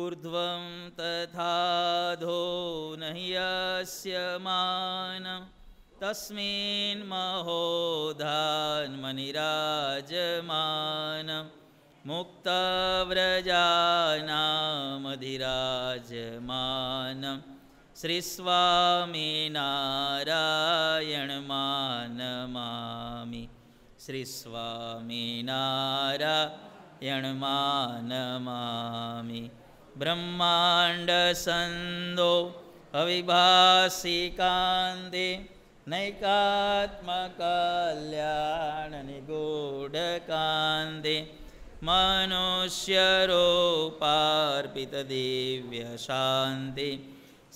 ऊर्ध्वं तथा न हि यस्य मानं तस्मिन् महो धान्मनिराजमानं मुक्तव्रजानामधिराजमानं श्रीस्वामि नारायणमानमामि ब्रह्माण्डसन्दो अविभाषिकान्ते नैकात्मकल्याणनिगूढकान्ते मनुष्यरोपार्पितदेव्यशान्ति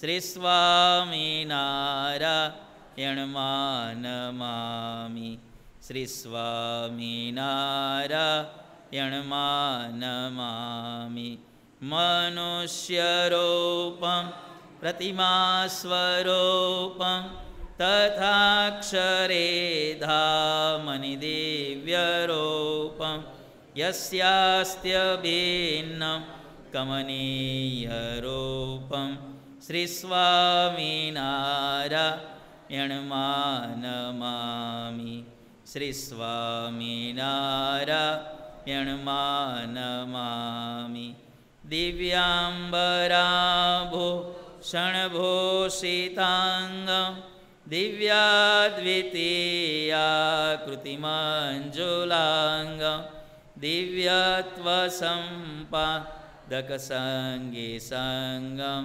श्रीस्वामी नारा अणुमानमामि मनुष्यरूपं प्रतिमास्वरूपं तथाक्षरे धामनिदेव्यरूपं यस्यास्त्यभिन्नं कमनीयरूपं श्रीस्वामि नारमानमामि श्रीस्वामि दिव्याम्बराभो भोषणभोषिताङ्गं दिव्याद्वितीया कृतिमञ्जुलाङ्गं दिव्यत्वसंपादकसङ्गे सङ्गं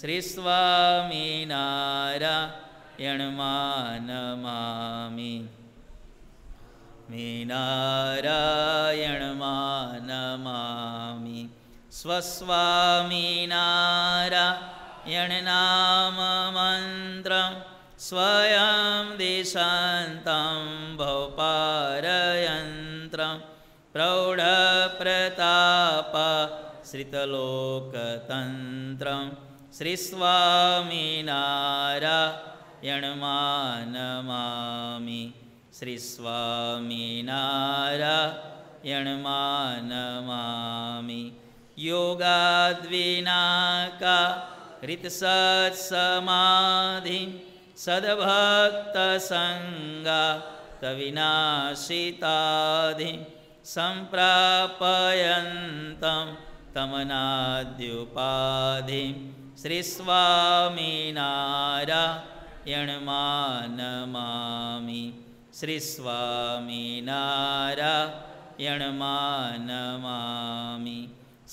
श्रीस्वामि नारायणमानमामि मी स्वस्वामि नाम मन्त्रं स्वयं देशान्तं भोपारयन्त्रं प्रौढप्रताप श्रितलोकतन्त्रं श्रीस्वामि नारणमानमामि योगाद्विनाका ऋतसत्समाधि सद्भक्तसङ्गा तविनाशिताधि सम्प्रापयन्तं तमनाद्युपाधिं श्रीस्वामि नारा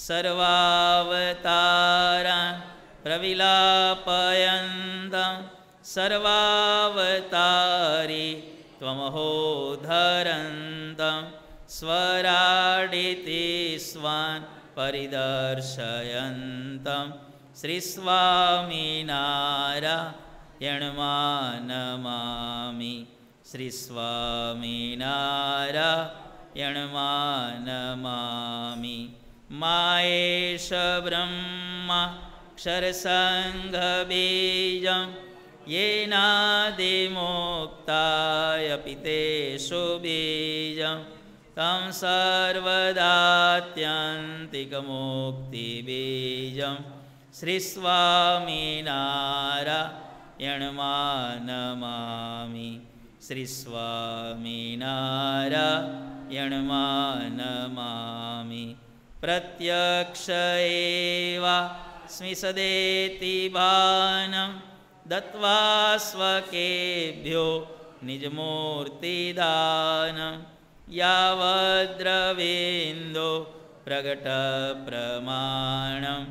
सर्वावतार प्रविलापयन्तं सर्वावतारि त्वमहो धरन्तं स्वराडिति स्वान् परिदर्शयन्तं श्रीस्वामिनारायणमानमामि श्रीस्वामिनारायणमानमामि मायेश ब्रह्मा क्षरसङ्गबीजं येनादिमोक्ताय नादेमोक्तायपि तेषु बीजं तं सर्वदात्यन्तिकमोक्तिबीजं श्रीस्वामिनारायणमानमामि श्रीस्वामिनारायणमानमामि एव स्मिसदेतिवानं बाणं दत्त्वा स्वकेभ्यो निजमूर्तिदानं यावद्रवेन्दो प्रकटप्रमाणं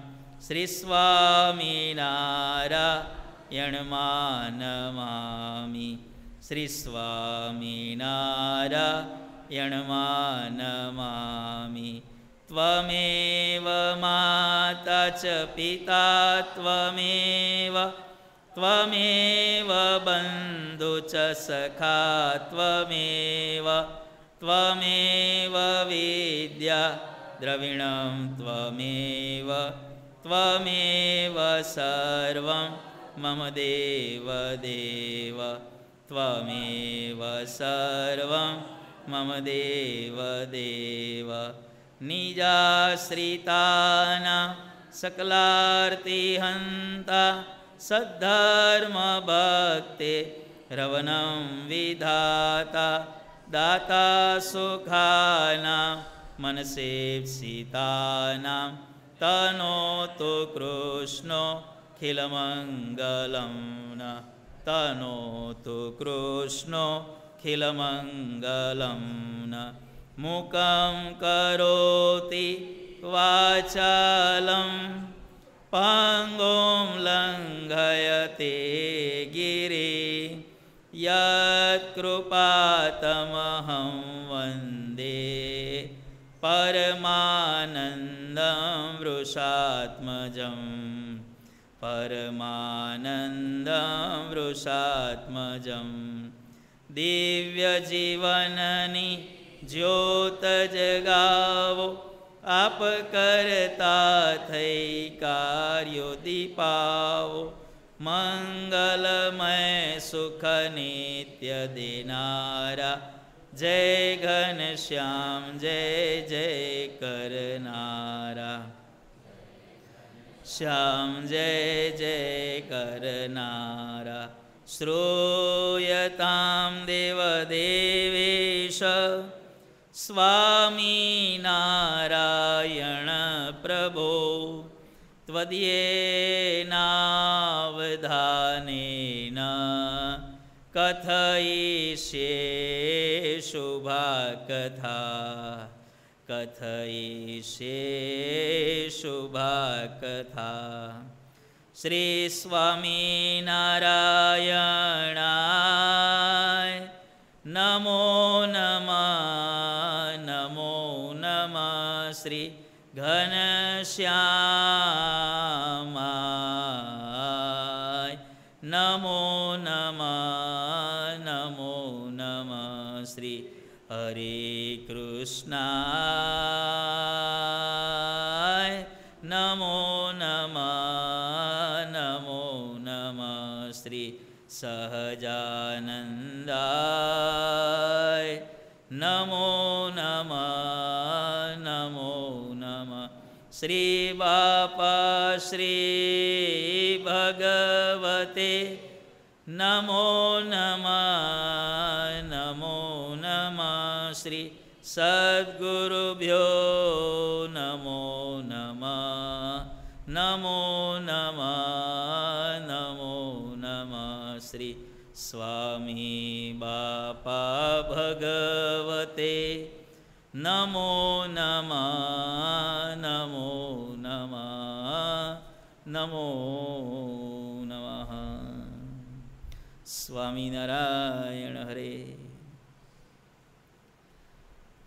श्रीस्वामि नारणमानमामि त्वमेव माता च पिता त्वमेव त्वमेव बन्धु च सखा त्वमेव त्वमेव विद्या द्रविणं त्वमेव त्वमेव सर्वं मम देव देव त्वमेव सर्वं मम देव देव निजाश्रितानां सकलार्तिहन्ता सद्धर्मभक्ते रवणं विधाता दाता सुखानां मनसे सीतानां तनोतु खिलमङ्गलं न तनोतु खिलमङ्गलं न મુકં કરોતિ વાચાલમ પંગોમ લંઘયતે ગિરે યત્કૃપાતમહં વંદે પરમાનંદમ વૃષાત્મજમ પરમાનંદમ વૃષાત્મજમ દિવ્યજીવનની જ્યોત જગાવો આપ કરતા થઈ કાર્યો દીપાવો મંગલમય સુખ નિત્ય દેનારા જય ઘનશ્યામ જય જય કરનારા શ્યામ જય જય કરનારા श्रूयतां देवदेवेश સ્વામી નારાયણ પ્રભો ત્વદીયે નાવધાનેન કથયિષ્યે શુભા કથા કથયિષ્યે શુભા કથા શ્રી સ્વામી નારાયણાય નમો નમઃ શ્રી ઘનશ્યામાય નમો નમ નમો નમ શ્રી હરે કૃષ્ણાય નમો નમ નમો નમ શ્રી સહજાનંદા શ્રી બાપા શ્રી ભગવતે નમો નમ નમો નમ શ્રી સદગુરુભ્યો નમો નમ નમો નમ નમો નમ શ્રી સ્વામી બાપા ભગવતે નમો નમઃ નમો નમઃ સ્વામિનારાયણ હરે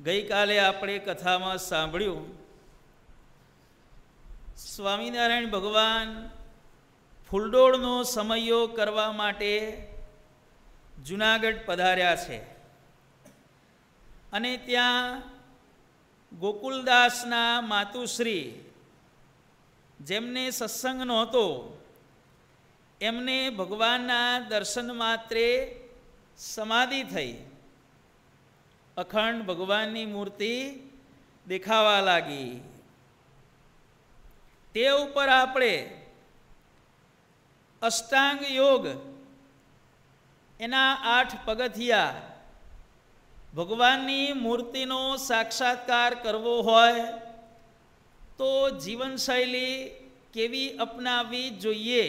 ગઈકાલે આપણે કથામાં સાંભળ્યું સ્વામિનારાયણ ભગવાન ફૂલડોળનો સમયો કરવા માટે જુનાગઢ પધાર્યા છે અને ત્યાં ગોકુલદાસના માતુશ્રી જેમને સત્સંગ નહોતો એમને ભગવાનના દર્શન માત્રે સમાધિ થઈ અખંડ ભગવાનની મૂર્તિ દેખાવા લાગી તે ઉપર આપણે અષ્ટાંગ યોગ એના આઠ પગથિયા ભગવાનની મૂર્તિનો સાક્ષાત્કાર કરવો હોય તો જીવનશૈલી કેવી અપનાવવી જોઈએ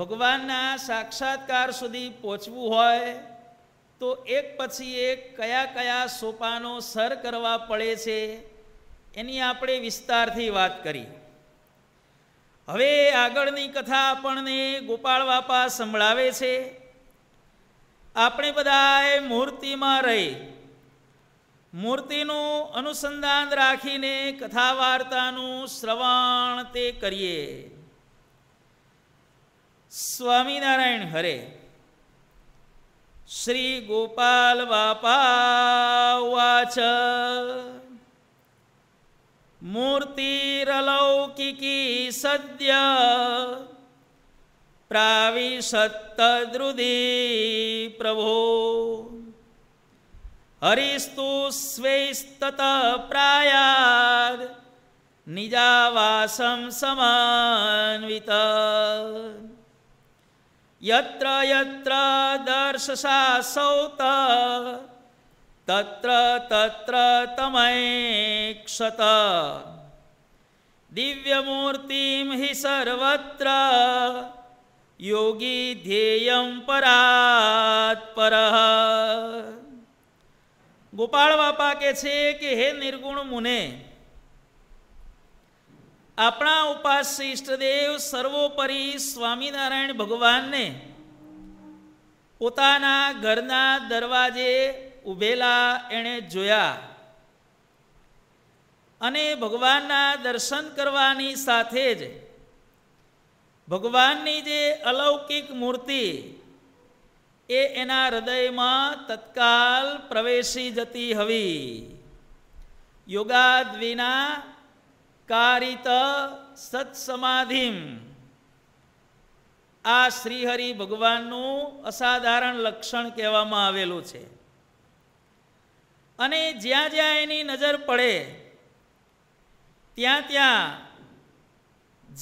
ભગવાનના સાક્ષાત્કાર સુધી પહોંચવું હોય તો એક પછી એક કયા કયા સોપાનો સર કરવા પડે છે એની આપણે વિસ્તારથી વાત કરી હવે આગળની કથા આપણને ગોપાળ બાપા સંભળાવે છે આપણે બધાએ મૂર્તિમાં રહી મૂર્તિનું અનુસંધાન રાખીને કથા વાર્તાનું શ્રવણ તે કરીએ સ્વામિનારાયણ હરે શ્રી ગોપાલ બાપા વાચ મૂર્તિરલૌકિકી સદ્ય પ્રાવિશત્તદૃદી પ્રભો हरिस्तु प्रायाद निजावासं समान्वित यत्र यत्र सौत तत्र तत्र तमैक्षत दिव्यमूर्तिं हि सर्वत्र योगी ध्येयं परात्परः ગોપાળ બાપા કે છે કે હે નિર્ગુણ મુને આપણા ઉપાસ ઈષ્ટદેવ સર્વોપરી સ્વામિનારાયણ ભગવાનને પોતાના ઘરના દરવાજે ઊભેલા એણે જોયા અને ભગવાનના દર્શન કરવાની સાથે જ ભગવાનની જે અલૌકિક મૂર્તિ એ એના હૃદયમાં તત્કાલ પ્રવેશી જતી હવી યોગાદ્વિના કારિત સત્સમાધિમ આ શ્રીહરિ ભગવાનનું અસાધારણ લક્ષણ કહેવામાં આવેલું છે અને જ્યાં જ્યાં એની નજર પડે ત્યાં ત્યાં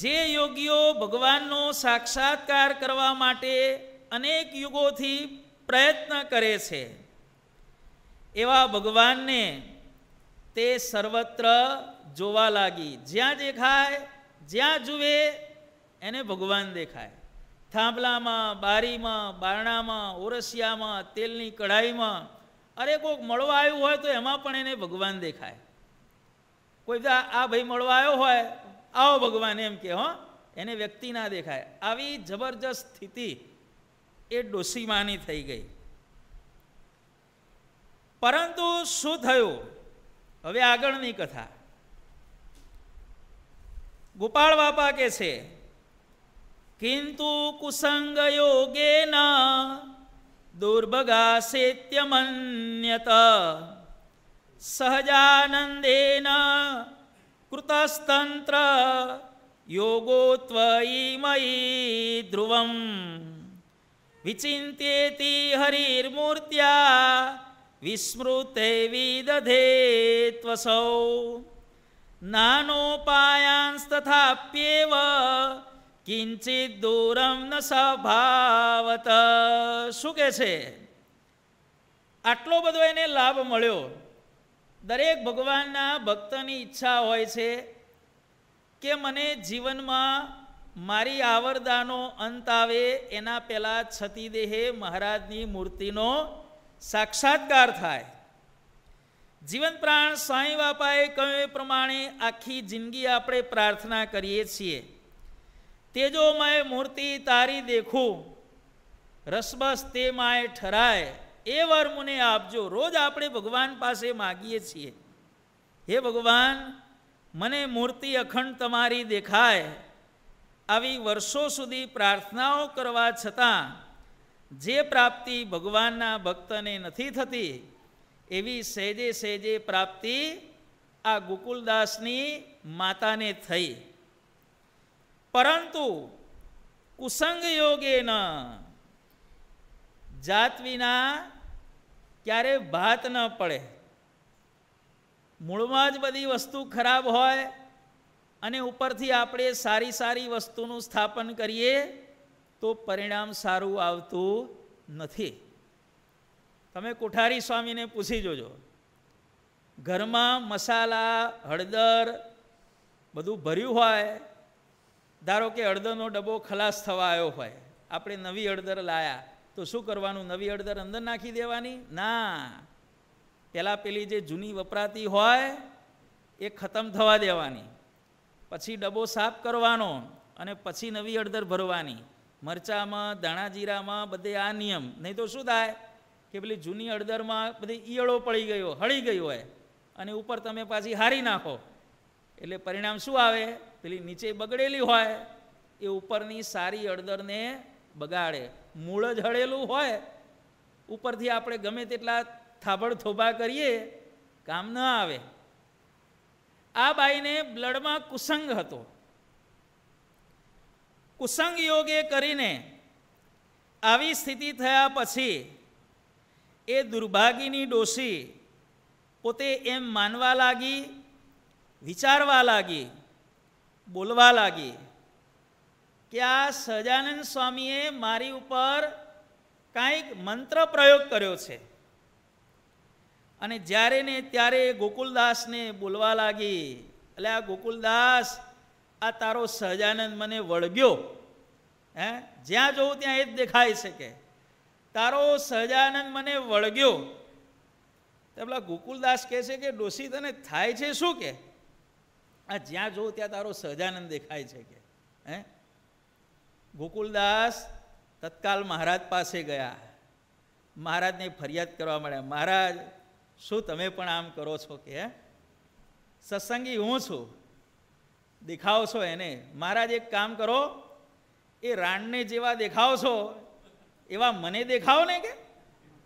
જે યોગીઓ ભગવાનનો સાક્ષાત્કાર કરવા માટે અનેક યુગોથી પ્રયત્ન કરે છે એવા ભગવાનને તે સર્વત્ર જોવા લાગી જ્યાં દેખાય જ્યાં જુએ એને ભગવાન દેખાય થાંભલામાં બારીમાં બારણામાં ઓરસિયામાં તેલની કઢાઈમાં અરે કોઈક મળવા આવ્યું હોય તો એમાં પણ એને ભગવાન દેખાય કોઈ આ ભાઈ મળવા આવ્યો હોય આવો ભગવાન એમ કે હો એને વ્યક્તિ ના દેખાય આવી જબરજસ્ત સ્થિતિ એ ડોસીમાની થઈ ગઈ પરંતુ શું થયું હવે આગળની કથા ગોપાળ બાપા કે છે કિંતુ કુસંગ ન દુર્ભગા સેત્યમન્યત સહજાનંદેન કૃતસ્તંત્ર યોગો ત્વયી મયી ધ્રુવમ વિચિંત્યેતિ હરિર્મૂર્ત્યા વિસ્મૃતે વિદધે ત્વસૌ નાનોપાયાંસ્તથાપ્યેવ કિંચિત દૂરમ ન સભાવત શું કહે છે આટલો બધો એને લાભ મળ્યો દરેક ભગવાનના ભક્તની ઈચ્છા હોય છે કે મને જીવનમાં મારી આવરદાનો અંત આવે એના પહેલાં છતીદેહે મહારાજની મૂર્તિનો સાક્ષાત્કાર થાય જીવન પ્રાણ સાંઈ બાપાએ કહ્યું એ પ્રમાણે આખી જિંદગી આપણે પ્રાર્થના કરીએ છીએ તેજોમય મૂર્તિ તારી દેખું રસબસ તે માય ઠરાય એ વર મને આપજો રોજ આપણે ભગવાન પાસે માગીએ છીએ હે ભગવાન મને મૂર્તિ અખંડ તમારી દેખાય આવી વર્ષો સુધી પ્રાર્થનાઓ કરવા છતાં જે પ્રાપ્તિ ભગવાનના ભક્તને નથી થતી એવી સહેજે સહેજે પ્રાપ્તિ આ ગોકુલદાસની માતાને થઈ પરંતુ કુસંગ ન જાત વિના ક્યારે ભાત ન પડે મૂળમાં જ બધી વસ્તુ ખરાબ હોય અને ઉપરથી આપણે સારી સારી વસ્તુનું સ્થાપન કરીએ તો પરિણામ સારું આવતું નથી તમે કોઠારી સ્વામીને પૂછી જોજો ઘરમાં મસાલા હળદર બધું ભર્યું હોય ધારો કે હળદરનો ડબ્બો ખલાસ થવા આવ્યો હોય આપણે નવી હળદર લાયા તો શું કરવાનું નવી હળદર અંદર નાખી દેવાની ના પહેલાં પેલી જે જૂની વપરાતી હોય એ ખતમ થવા દેવાની પછી ડબ્બો સાફ કરવાનો અને પછી નવી હળદર ભરવાની મરચામાં દાણા જીરામાં બધે આ નિયમ નહીં તો શું થાય કે પેલી જૂની હળદરમાં બધી ઈયળો પડી ગયો હળી ગયો હોય અને ઉપર તમે પાછી હારી નાખો એટલે પરિણામ શું આવે પેલી નીચે બગડેલી હોય એ ઉપરની સારી હળદરને બગાડે મૂળ જ હળેલું હોય ઉપરથી આપણે ગમે તેટલા થાબડ થોભા કરીએ કામ ન આવે આ બાઈને બ્લડમાં કુસંગ હતો કુસંગ યોગે કરીને આવી સ્થિતિ થયા પછી એ દુર્ભાગીની ડોશી પોતે એમ માનવા લાગી વિચારવા લાગી બોલવા લાગી કે આ સહજાનંદ સ્વામીએ મારી ઉપર કાંઈક મંત્ર પ્રયોગ કર્યો છે અને જ્યારે ને ત્યારે ગોકુલદાસને બોલવા લાગી એટલે આ ગોકુલદાસ આ તારો સહજાનંદ મને વળગ્યો હે જ્યાં જોઉં ત્યાં એ જ દેખાય છે કે તારો સહજાનંદ મને વળગ્યો તો પેલા ગોકુલદાસ કહે છે કે ડોસી તને થાય છે શું કે આ જ્યાં જોઉં ત્યાં તારો સહજાનંદ દેખાય છે કે હે ગોકુલદાસ તત્કાલ મહારાજ પાસે ગયા મહારાજને ફરિયાદ કરવા મળ્યા મહારાજ શું તમે પણ આમ કરો છો કે સત્સંગી હું છું દેખાવ છો એને મહારાજ એક કામ કરો એ રાણને જેવા દેખાવ છો એવા મને દેખાવ ને કે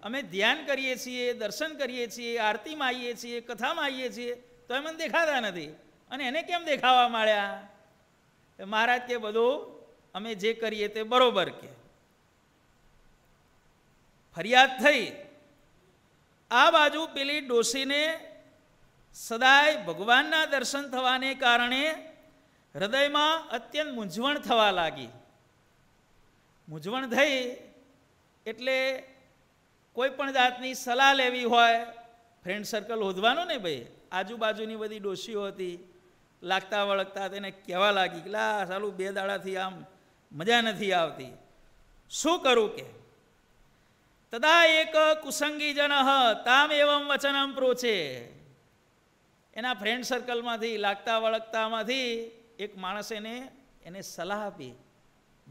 અમે ધ્યાન કરીએ છીએ દર્શન કરીએ છીએ આરતીમાં આવીએ છીએ કથામાં આવીએ છીએ તો એ મને દેખાતા નથી અને એને કેમ દેખાવા માંડ્યા મહારાજ કે બધું અમે જે કરીએ તે બરોબર કે ફરિયાદ થઈ આ બાજુ પેલી ડોસીને સદાય ભગવાનના દર્શન થવાને કારણે હૃદયમાં અત્યંત મૂંઝવણ થવા લાગી મૂંઝવણ થઈ એટલે કોઈ પણ જાતની સલાહ લેવી હોય ફ્રેન્ડ સર્કલ હોદવાનો ને ભાઈ આજુબાજુની બધી ડોશીઓ હતી લાગતા વળગતા તેને કહેવા લાગી કે લા સાલું બે દાડાથી આમ મજા નથી આવતી શું કરું કે તદા એક કુસંગી જન તામ એવમ વચનમ પ્રોચે એના ફ્રેન્ડ સર્કલમાંથી લાગતા વળગતામાંથી એક માણસ એને એને સલાહ આપી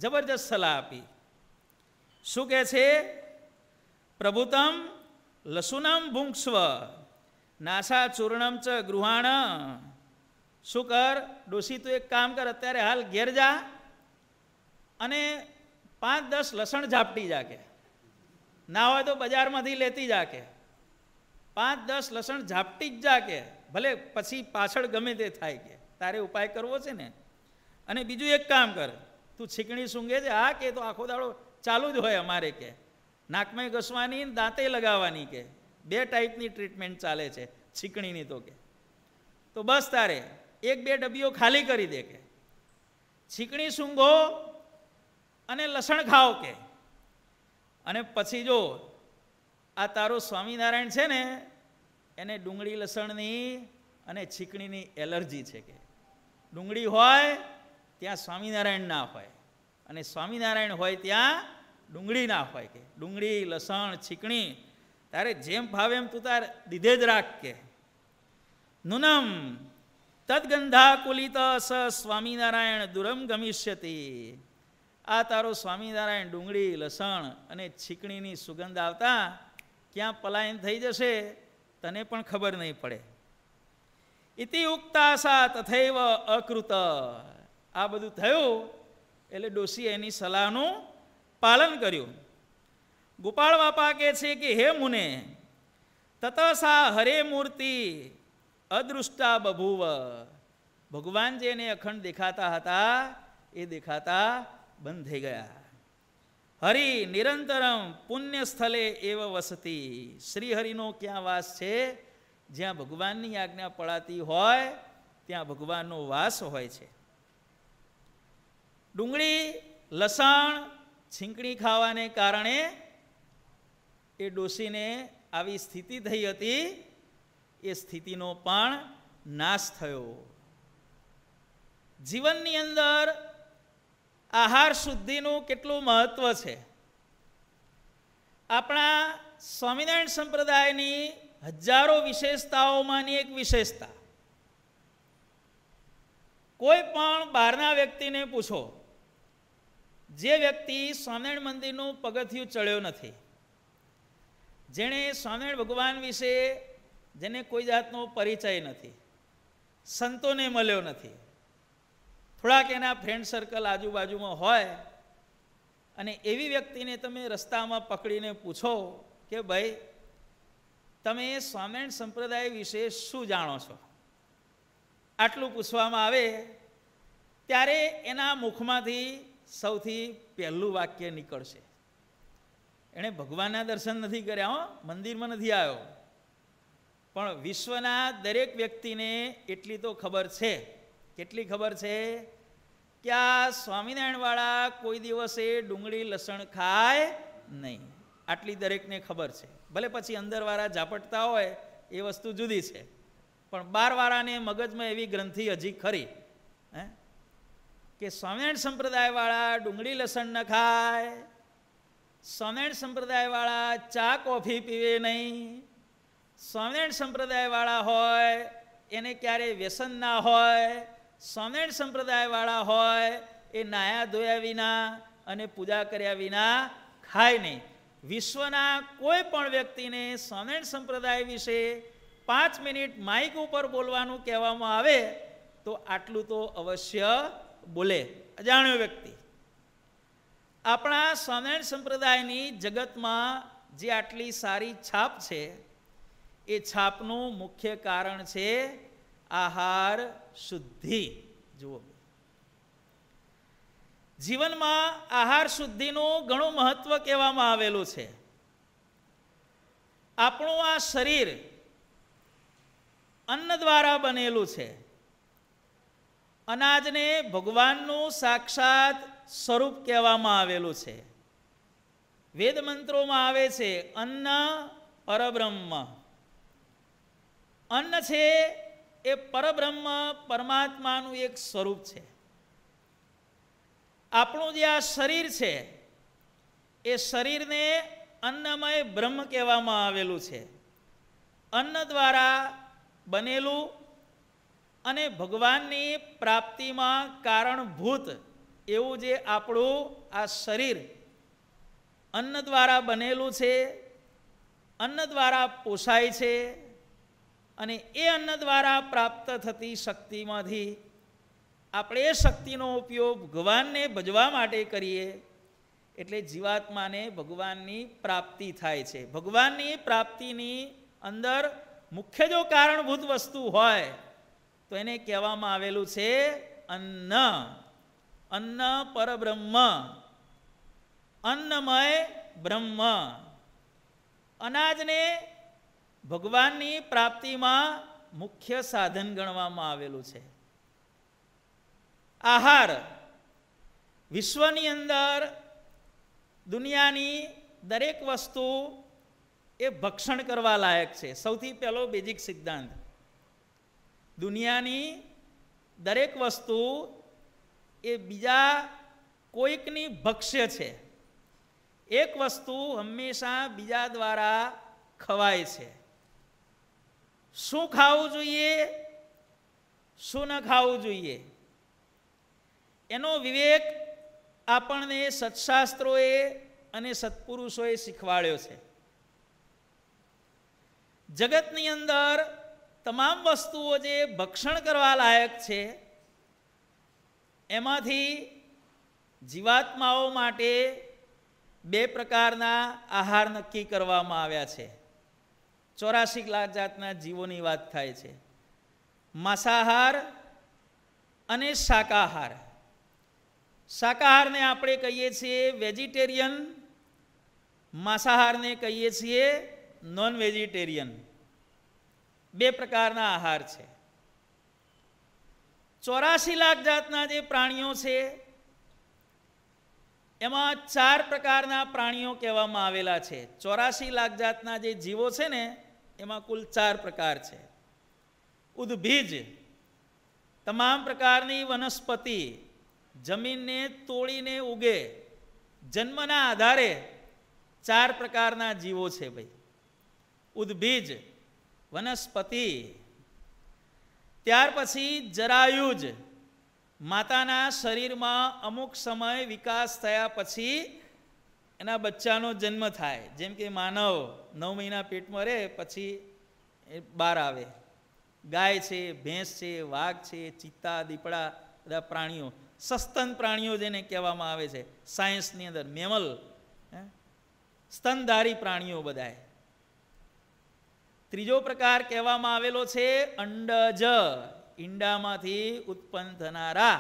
જબરજસ્ત સલાહ આપી શું કહે છે પ્રભુતમ લસુનમ ભૂંક્ષ્વ નાસા ચૂર્ણમ ચ ગૃહાણ શું કર ડોસી તું એક કામ કર અત્યારે હાલ ઘેર જા અને પાંચ દસ લસણ ઝાપટી જા કે ના હોય તો બજારમાંથી લેતી જા કે પાંચ દસ લસણ ઝાપટી જ જા કે ભલે પછી પાછળ ગમે તે થાય કે તારે ઉપાય કરવો છે ને અને બીજું એક કામ કર તું છીકણી સૂંઘે છે હા કે તો આખો દાડો ચાલુ જ હોય અમારે કે નાકમાં ઘસવાની દાંતે લગાવવાની કે બે ટાઈપની ટ્રીટમેન્ટ ચાલે છે છીકણીની તો કે તો બસ તારે એક બે ડબ્બીઓ ખાલી કરી દે કે છીકણી સૂંઘો અને લસણ ખાઓ કે અને પછી જો આ તારો સ્વામિનારાયણ છે ને એને ડુંગળી લસણની અને છીકણીની એલર્જી છે કે ડુંગળી હોય ત્યાં સ્વામિનારાયણ ના હોય અને સ્વામિનારાયણ હોય ત્યાં ડુંગળી ના હોય કે ડુંગળી લસણ છીકણી તારે જેમ ભાવે એમ તું તાર દીધે જ રાખ કે નુનમ તદગંધા કુલિત સ સ્વામિનારાયણ દુરમ ગમિષ્યતી આ તારો સ્વામિનારાયણ ડુંગળી લસણ અને છીકણીની સુગંધ આવતા ક્યાં પલાયન થઈ જશે તને પણ ખબર નહીં પડે ઇતિ ઉક્તા સા તથૈવ અકૃત આ બધું થયું એટલે ડોસી એની સલાહનું પાલન કર્યું ગોપાળ બાપા કહે છે કે હે મુને તત સા હરે મૂર્તિ અદૃષ્ટા બભુવ ભગવાન જે એને અખંડ દેખાતા હતા એ દેખાતા બંધ થઈ ગયા હરિ નિરંતરમ પુણ્ય સ્થલે એવ વસતી શ્રીહરિનો ક્યાં વાસ છે જ્યાં ભગવાનની આજ્ઞા પડાતી હોય ત્યાં ભગવાનનો વાસ હોય છે ડુંગળી લસણ છીંકણી ખાવાને કારણે એ ડોસીને આવી સ્થિતિ થઈ હતી એ સ્થિતિનો પણ નાશ થયો જીવનની અંદર આહાર શુદ્ધિનું કેટલું મહત્વ છે આપણા સ્વામિનારાયણ સંપ્રદાયની હજારો વિશેષતાઓમાંની એક વિશેષતા કોઈ પણ બહારના વ્યક્તિને પૂછો જે વ્યક્તિ સ્વામિનારાયણ મંદિરનું પગથિયું ચડ્યો નથી જેણે સ્વામિનારાયણ ભગવાન વિશે જેને કોઈ જાતનો પરિચય નથી સંતોને મળ્યો નથી થોડાક એના ફ્રેન્ડ સર્કલ આજુબાજુમાં હોય અને એવી વ્યક્તિને તમે રસ્તામાં પકડીને પૂછો કે ભાઈ તમે સ્વામિનારાયણ સંપ્રદાય વિશે શું જાણો છો આટલું પૂછવામાં આવે ત્યારે એના મુખમાંથી સૌથી પહેલું વાક્ય નીકળશે એણે ભગવાનના દર્શન નથી કર્યા હો મંદિરમાં નથી આવ્યો પણ વિશ્વના દરેક વ્યક્તિને એટલી તો ખબર છે કેટલી ખબર છે કે આ સ્વામિનારાયણવાળા કોઈ દિવસે ડુંગળી લસણ ખાય નહીં આટલી દરેકને ખબર છે ભલે પછી અંદરવાળા ઝાપટતા હોય એ વસ્તુ જુદી છે પણ બારવાળાને મગજમાં એવી ગ્રંથિ હજી ખરી હે કે સ્વામિનારાયણ સંપ્રદાયવાળા ડુંગળી લસણ ન ખાય સ્વામિનારાયણ સંપ્રદાયવાળા ચા કોફી પીવે નહીં સ્વામિનારાયણ સંપ્રદાયવાળા હોય એને ક્યારેય વ્યસન ના હોય સ્વામિનારાયણ સંપ્રદાયવાળા હોય એ નાયા ધોયા વિના અને પૂજા કર્યા વિના ખાય નહીં વિશ્વના કોઈ પણ વ્યક્તિને સ્વામિનારાયણ સંપ્રદાય વિશે પાંચ મિનિટ માઇક ઉપર બોલવાનું કહેવામાં આવે તો આટલું તો અવશ્ય બોલે અજાણ્યો વ્યક્તિ આપણા સ્વામિનારાયણ સંપ્રદાયની જગતમાં જે આટલી સારી છાપ છે એ છાપનું મુખ્ય કારણ છે આહાર શુદ્ધિ જુઓ જીવનમાં આહાર શુદ્ધિનું ઘણું મહત્વ કહેવામાં આવેલું છે આપણું આ શરીર અન્ન દ્વારા બનેલું છે અનાજને ભગવાનનું સાક્ષાત સ્વરૂપ કહેવામાં આવેલું છે વેદ મંત્રોમાં આવે છે અન્ન પરબ્રહ્મ અન્ન છે એ પરબ્રહ્મ પરમાત્માનું એક સ્વરૂપ છે આપણું જે આ શરીર છે એ શરીરને અન્નમય બ્રહ્મ કહેવામાં આવેલું છે અન્ન દ્વારા બનેલું અને ભગવાનની પ્રાપ્તિમાં કારણભૂત એવું જે આપણું આ શરીર અન્ન દ્વારા બનેલું છે અન્ન દ્વારા પોષાય છે અને એ અન્ન દ્વારા પ્રાપ્ત થતી શક્તિમાંથી આપણે એ શક્તિનો ઉપયોગ ભગવાનને ભજવા માટે કરીએ એટલે જીવાત્માને ભગવાનની પ્રાપ્તિ થાય છે ભગવાનની પ્રાપ્તિની અંદર મુખ્ય જો કારણભૂત વસ્તુ હોય તો એને કહેવામાં આવેલું છે અન્ન અન્ન પરબ્રહ્મ અન્નમય બ્રહ્મ અનાજને ભગવાનની પ્રાપ્તિમાં મુખ્ય સાધન ગણવામાં આવેલું છે આહાર વિશ્વની અંદર દુનિયાની દરેક વસ્તુ એ ભક્ષણ કરવા લાયક છે સૌથી પહેલો બેઝિક સિદ્ધાંત દુનિયાની દરેક વસ્તુ એ બીજા કોઈકની ભક્ષ્ય છે એક વસ્તુ હંમેશા બીજા દ્વારા ખવાય છે શું ખાવું જોઈએ શું ન ખાવું જોઈએ એનો વિવેક આપણને સત્શાસ્ત્રોએ અને સત્પુરુષોએ શીખવાડ્યો છે જગતની અંદર તમામ વસ્તુઓ જે ભક્ષણ કરવા લાયક છે એમાંથી જીવાત્માઓ માટે બે પ્રકારના આહાર નક્કી કરવામાં આવ્યા છે ચોરાસી લાખ જાતના જીવોની વાત થાય છે માંસાહાર અને શાકાહાર શાકાહારને આપણે કહીએ છીએ વેજીટેરિયન માંસાહારને કહીએ છીએ નોન વેજીટેરિયન બે પ્રકારના આહાર છે ચોરાસી લાખ જાતના જે પ્રાણીઓ છે એમાં ચાર પ્રકારના પ્રાણીઓ કહેવામાં આવેલા છે ચોરાસી લાખ જાતના જે જીવો છે ને એમાં કુલ ચાર પ્રકાર છે ઉદ્ભીજ તમામ પ્રકારની વનસ્પતિ જમીનને તોડીને ઉગે જન્મના આધારે ચાર પ્રકારના જીવો છે ભાઈ ઉદ્ભીજ વનસ્પતિ ત્યાર પછી જરાયુજ માતાના શરીરમાં અમુક સમય વિકાસ થયા પછી એના બચ્ચાનો જન્મ થાય જેમ કે માનવ નવ મહિના પેટમાં રહે પછી બહાર આવે ગાય છે ભેંસ છે વાઘ છે ચિત્તા દીપડા બધા પ્રાણીઓ સસ્તન પ્રાણીઓ જેને કહેવામાં આવે છે સાયન્સની અંદર મેમલ સ્તનધારી પ્રાણીઓ બધાએ ત્રીજો પ્રકાર કહેવામાં આવેલો છે અંડજ ઈંડામાંથી ઉત્પન્ન થનારા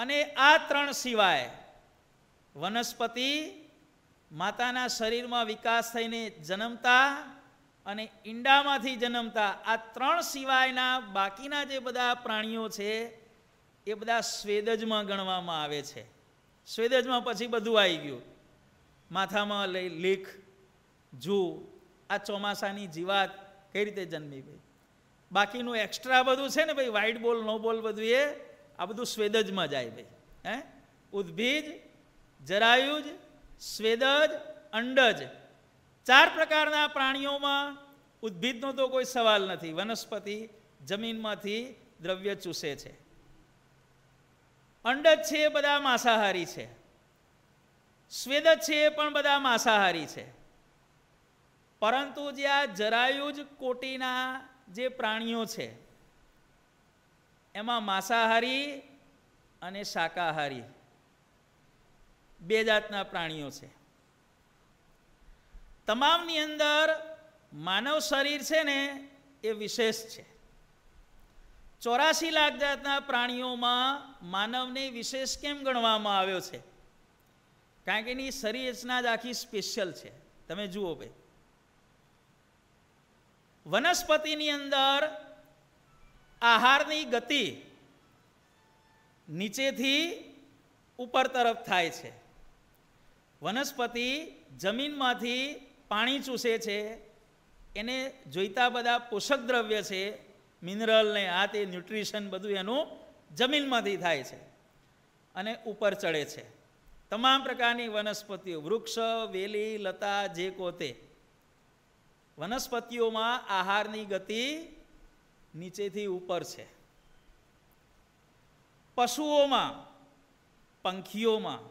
અને આ ત્રણ સિવાય વનસ્પતિ માતાના શરીરમાં વિકાસ થઈને જન્મતા અને ઈંડામાંથી જન્મતા આ ત્રણ સિવાયના બાકીના જે બધા પ્રાણીઓ છે એ બધા સ્વેદજમાં ગણવામાં આવે છે સ્વેદજમાં પછી બધું આવી ગયું માથામાં લઈ લીખ જુ આ ચોમાસાની જીવાત કઈ રીતે જન્મી ભાઈ બાકીનું એક્સ્ટ્રા બધું છે ને ભાઈ વાઇટ બોલ નો બોલ બધું એ આ બધું સ્વેદજમાં જાય ભાઈ હે ઉદ્ભીજ જરાયુજ સ્વેદજ અંડજ ચાર પ્રકારના પ્રાણીઓમાં ઉદ્ભિદનો તો કોઈ સવાલ નથી વનસ્પતિ જમીનમાંથી દ્રવ્ય ચૂસે છે અંડજ છે એ બધા માંસાહારી છે સ્વેદ છે એ પણ બધા માંસાહારી છે પરંતુ જે આ જરાયુજ કોટીના જે પ્રાણીઓ છે એમાં માંસાહારી અને શાકાહારી બે જાતના પ્રાણીઓ છે તમામની અંદર માનવ શરીર છે ને એ વિશેષ છે ચોરાસી લાખ જાતના પ્રાણીઓમાં માનવને વિશેષ કેમ ગણવામાં આવ્યો છે કારણ કે એની શરીર રચના જ આખી સ્પેશિયલ છે તમે જુઓ ભાઈ વનસ્પતિની અંદર આહારની ગતિ નીચેથી ઉપર તરફ થાય છે વનસ્પતિ જમીનમાંથી પાણી ચૂસે છે એને જોઈતા બધા પોષક દ્રવ્ય છે મિનરલ ને આ તે ન્યુટ્રિશન બધું એનું જમીનમાંથી થાય છે અને ઉપર ચડે છે તમામ પ્રકારની વનસ્પતિઓ વૃક્ષ વેલી લતા જે કોતે વનસ્પતિઓમાં આહારની ગતિ નીચેથી ઉપર છે પશુઓમાં પંખીઓમાં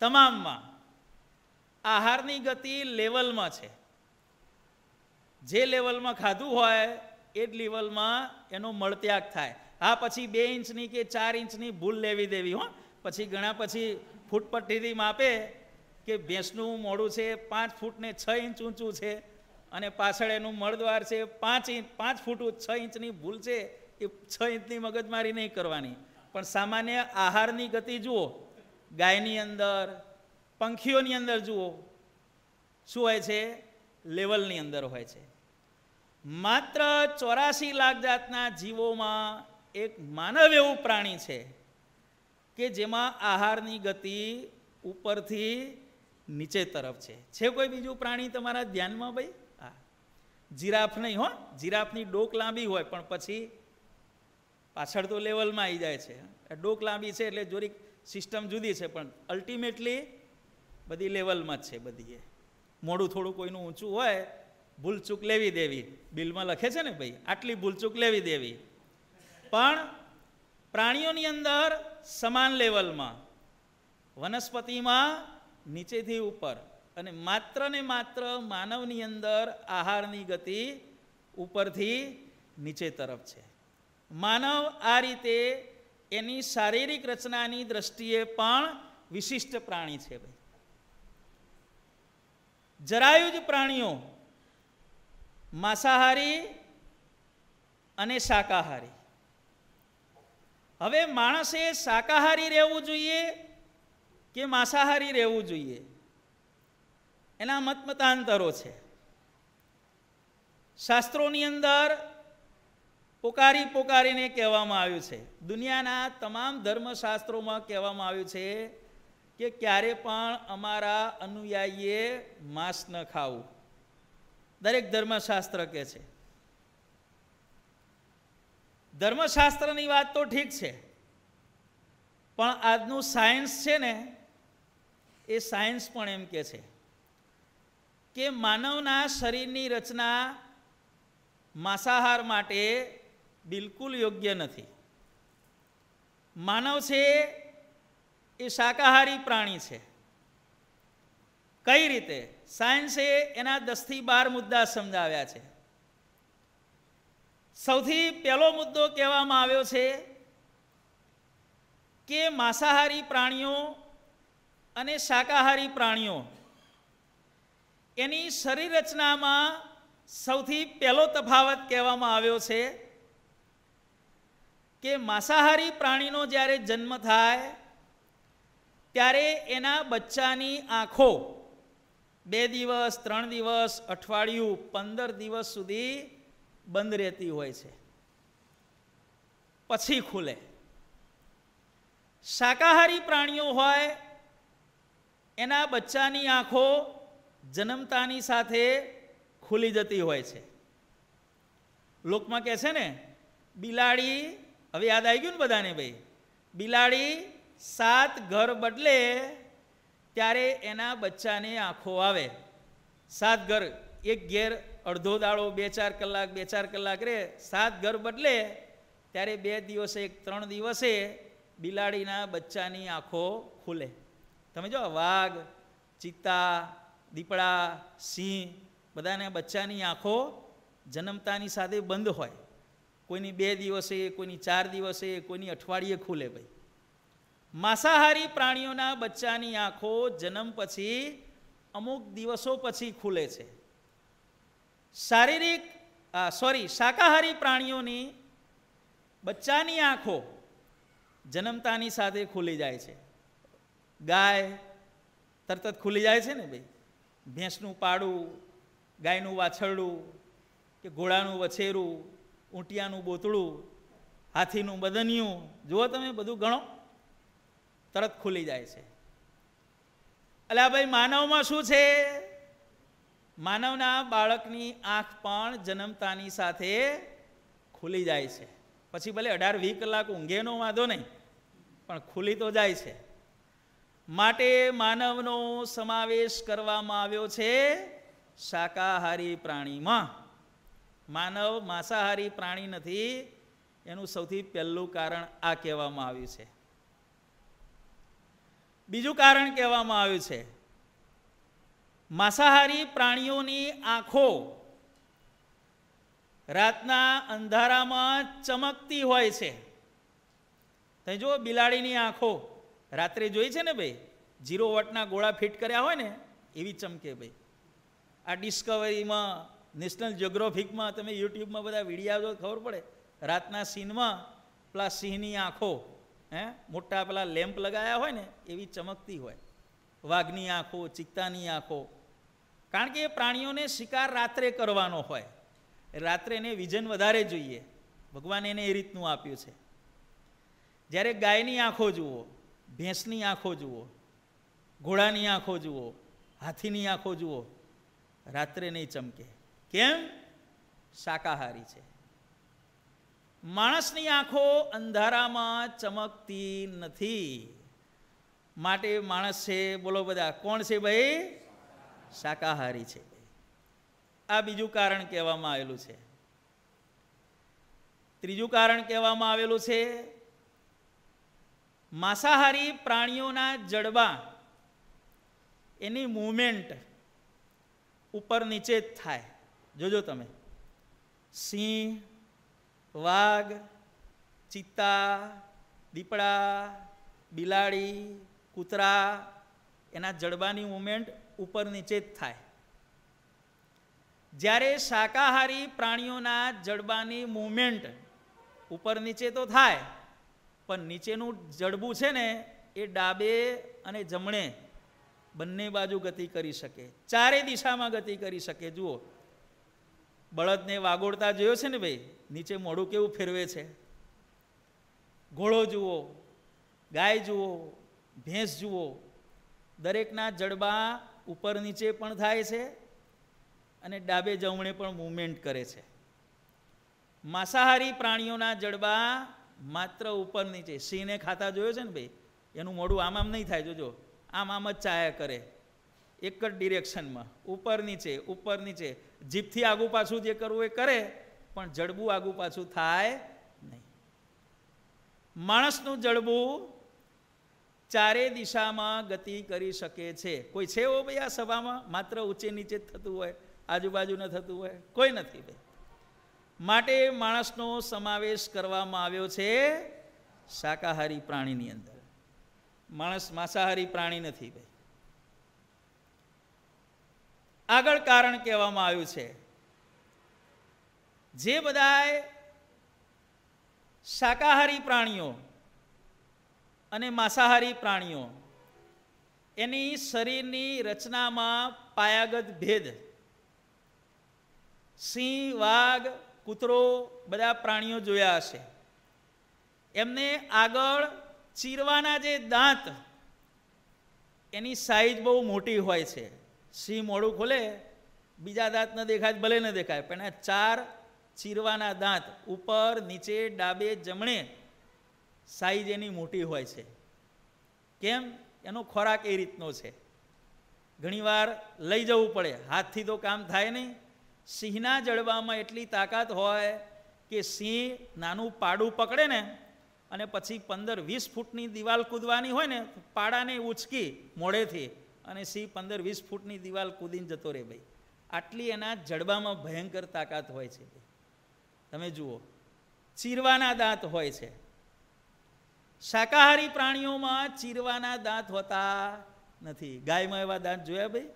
તમામમાં આહારની ગતિ લેવલમાં છે જે લેવલમાં ખાધું હોય એ જ લેવલમાં એનો મળત્યાગ થાય હા પછી બે ઇંચની કે ચાર ઇંચની ભૂલ લેવી દેવી હો પછી ઘણા પછી ફૂટપટ્ટીથી માપે કે ભેંસનું મોડું છે પાંચ ફૂટને છ ઇંચ ઊંચું છે અને પાછળ એનું મળદ્વાર છે પાંચ ઇંચ પાંચ ફૂટ છ ઇંચની ભૂલ છે એ છ ઇંચની મગજમારી નહીં કરવાની પણ સામાન્ય આહારની ગતિ જુઓ ગાયની અંદર પંખીઓની અંદર જુઓ શું હોય છે લેવલની અંદર હોય છે માત્ર ચોરાસી લાખ જાતના જીવોમાં એક માનવ એવું પ્રાણી છે કે જેમાં આહારની ગતિ ઉપરથી નીચે તરફ છે છે કોઈ બીજું પ્રાણી તમારા ધ્યાનમાં ભાઈ હા જીરાફ નહીં હો જીરાફની ડોક લાંબી હોય પણ પછી પાછળ તો લેવલમાં આવી જાય છે ડોક લાંબી છે એટલે જોરીક સિસ્ટમ જુદી છે પણ અલ્ટિમેટલી બધી લેવલમાં જ છે બધી એ મોડું થોડું કોઈનું ઊંચું હોય ભૂલચૂક લેવી દેવી બિલમાં લખે છે ને ભાઈ આટલી ભૂલચૂક લેવી દેવી પણ પ્રાણીઓની અંદર સમાન લેવલમાં વનસ્પતિમાં નીચેથી ઉપર અને માત્ર ને માત્ર માનવની અંદર આહારની ગતિ ઉપરથી નીચે તરફ છે માનવ આ રીતે એની શારીરિક રચનાની દ્રષ્ટિએ પણ વિશિષ્ટ પ્રાણી છે ભાઈ જરાયુજ પ્રાણીઓ માંસાહારી અને શાકાહારી હવે માણસે શાકાહારી રહેવું જોઈએ કે માંસાહારી રહેવું જોઈએ એના મતમતાંતરો છે શાસ્ત્રોની અંદર પોકારી પોકારીને કહેવામાં આવ્યું છે દુનિયાના તમામ ધર્મશાસ્ત્રોમાં કહેવામાં આવ્યું છે કે ક્યારે પણ અમારા અનુયાયીએ માંસ ન ખાવું દરેક ધર્મશાસ્ત્ર કહે છે ધર્મશાસ્ત્રની વાત તો ઠીક છે પણ આજનું સાયન્સ છે ને એ સાયન્સ પણ એમ કે છે કે માનવના શરીરની રચના માંસાહાર માટે બિલકુલ યોગ્ય નથી માનવ છે એ શાકાહારી પ્રાણી છે કઈ રીતે સાયન્સે એના દસથી બાર મુદ્દા સમજાવ્યા છે સૌથી પહેલો મુદ્દો કહેવામાં આવ્યો છે કે માંસાહારી પ્રાણીઓ અને શાકાહારી પ્રાણીઓ એની શરીર રચનામાં સૌથી પહેલો તફાવત કહેવામાં આવ્યો છે કે માંસાહારી પ્રાણીનો જ્યારે જન્મ થાય ત્યારે એના બચ્ચાની આંખો બે દિવસ ત્રણ દિવસ અઠવાડિયું પંદર દિવસ સુધી બંધ રહેતી હોય છે પછી ખુલે શાકાહારી પ્રાણીઓ હોય એના બચ્ચાની આંખો જન્મતાની સાથે ખુલી જતી હોય છે લોકમાં કહે છે ને બિલાડી હવે યાદ આવી ગયું ને બધાને ભાઈ બિલાડી સાત ઘર બદલે ત્યારે એના બચ્ચાને આંખો આવે સાત ઘર એક ઘેર અડધો દાડો બે ચાર કલાક બે ચાર કલાક રે સાત ઘર બદલે ત્યારે બે દિવસે એક ત્રણ દિવસે બિલાડીના બચ્ચાની આંખો ખુલે તમે જો વાઘ ચિત્તા દીપડા સિંહ બધાને બચ્ચાની આંખો જન્મતાની સાથે બંધ હોય કોઈની બે દિવસે કોઈની ચાર દિવસે કોઈની અઠવાડિયે ખુલે ભાઈ માંસાહારી પ્રાણીઓના બચ્ચાની આંખો જન્મ પછી અમુક દિવસો પછી ખુલે છે શારીરિક સોરી શાકાહારી પ્રાણીઓની બચ્ચાની આંખો જન્મતાની સાથે ખુલી જાય છે ગાય તરત જ ખુલી જાય છે ને ભાઈ ભેંસનું પાડું ગાયનું વાછરડું કે ઘોડાનું વછેરું ઊંટિયાનું બોતળું હાથીનું બદનિયું જુઓ તમે બધું ગણો તરત ખુલી જાય છે એટલે આ ભાઈ માનવમાં શું છે માનવના બાળકની આંખ પણ જન્મતાની સાથે ખુલી જાય છે પછી ભલે અઢાર વીસ કલાક ઊંઘેનો વાંધો નહીં પણ ખુલી તો જાય છે માટે માનવનો સમાવેશ કરવામાં આવ્યો છે શાકાહારી પ્રાણીમાં માનવ માંસાહારી પ્રાણી નથી એનું સૌથી પહેલું કારણ આ કહેવામાં આવ્યું છે બીજું કારણ કહેવામાં આવ્યું છે માંસાહારી પ્રાણીઓની આંખો રાતના અંધારામાં ચમકતી હોય છે તમે જુઓ બિલાડીની આંખો રાત્રે જોઈ છે ને ભાઈ જીરો વોટના ગોળા ફિટ કર્યા હોય ને એવી ચમકે ભાઈ આ ડિસ્કવરીમાં નેશનલ જ્યોગ્રાફિકમાં તમે યુટ્યુબમાં બધા વિડીયા જો ખબર પડે રાતના સીનમાં પેલા સિંહની આંખો હે મોટા પેલા લેમ્પ લગાયા હોય ને એવી ચમકતી હોય વાઘની આંખો ચિત્તાની આંખો કારણ કે એ પ્રાણીઓને શિકાર રાત્રે કરવાનો હોય રાત્રે એને વિઝન વધારે જોઈએ ભગવાને એને એ રીતનું આપ્યું છે જ્યારે ગાયની આંખો જુઓ ભેંસની આંખો જુઓ ઘોડાની આંખો જુઓ હાથીની આંખો જુઓ રાત્રે નહીં ચમકે કેમ શાકાહારી છે માણસની આંખો અંધારામાં ચમકતી નથી માટે માણસ છે બોલો બધા કોણ છે ભાઈ શાકાહારી છે આ બીજું કારણ કહેવામાં આવેલું છે ત્રીજું કારણ કહેવામાં આવેલું છે માંસાહારી પ્રાણીઓના જડબા એની મૂવમેન્ટ ઉપર નીચે જ થાય જોજો તમે સિંહ વાઘ ચિત્તા દીપડા બિલાડી કૂતરા એના જડબાની મુમેન્ટ ઉપર નીચે જ થાય જ્યારે શાકાહારી પ્રાણીઓના જડબાની મુમેન્ટ ઉપર નીચે તો થાય પણ નીચેનું જડબું છે ને એ ડાબે અને જમણે બંને બાજુ ગતિ કરી શકે ચારે દિશામાં ગતિ કરી શકે જુઓ બળદને વાગોળતા જોયો છે ને ભાઈ નીચે મોડું કેવું ફેરવે છે ઘોડો જુઓ ગાય જુઓ ભેંસ જુઓ દરેકના જડબા ઉપર નીચે પણ થાય છે અને ડાબે જમણે પણ મૂવમેન્ટ કરે છે માંસાહારી પ્રાણીઓના જડબા માત્ર ઉપર નીચે સિંહને ખાતા જોયો છે ને ભાઈ એનું મોડું આમ આમ નહીં થાય જોજો આમ આમ જ ચાયા કરે એક જ ડિરેક્શનમાં ઉપર નીચે ઉપર નીચે જીભથી આગું પાછું જે કરવું એ કરે પણ જડબું આગું પાછું થાય નહીં માણસનું જડબું ચારે દિશામાં ગતિ કરી શકે છે કોઈ છે એવો ભાઈ આ સભામાં માત્ર ઊંચે નીચે જ થતું હોય આજુબાજુ ન થતું હોય કોઈ નથી ભાઈ માટે માણસનો સમાવેશ કરવામાં આવ્યો છે શાકાહારી પ્રાણીની અંદર માણસ માંસાહારી પ્રાણી નથી ભાઈ આગળ કારણ કહેવામાં આવ્યું છે જે બધાએ શાકાહારી પ્રાણીઓ અને માંસાહારી પ્રાણીઓ એની શરીરની રચનામાં પાયાગત ભેદ સિંહ વાઘ કૂતરો બધા પ્રાણીઓ જોયા હશે એમને આગળ ચીરવાના જે દાંત એની સાઈઝ બહુ મોટી હોય છે સિંહ મોડું ખોલે બીજા દાંત ન દેખાય ભલે ન દેખાય પણ આ ચાર ચીરવાના દાંત ઉપર નીચે ડાબે જમણે સાઈઝ એની મોટી હોય છે કેમ એનો ખોરાક એ રીતનો છે ઘણીવાર લઈ જવું પડે હાથથી તો કામ થાય નહીં સિંહના જડબામાં એટલી તાકાત હોય કે સિંહ નાનું પાડું પકડે ને અને પછી પંદર વીસ ફૂટની દિવાલ કૂદવાની હોય ને પાડાને ઉચકી મોઢેથી અને સિંહ પંદર વીસ ફૂટની દિવાલ કૂદીને જતો રહે ભાઈ આટલી એના જડબામાં ભયંકર તાકાત હોય છે તમે જુઓ ચીરવાના દાંત હોય છે શાકાહારી પ્રાણીઓમાં ચીરવાના દાંત હોતા નથી ગાયમાં એવા દાંત જોયા ભાઈ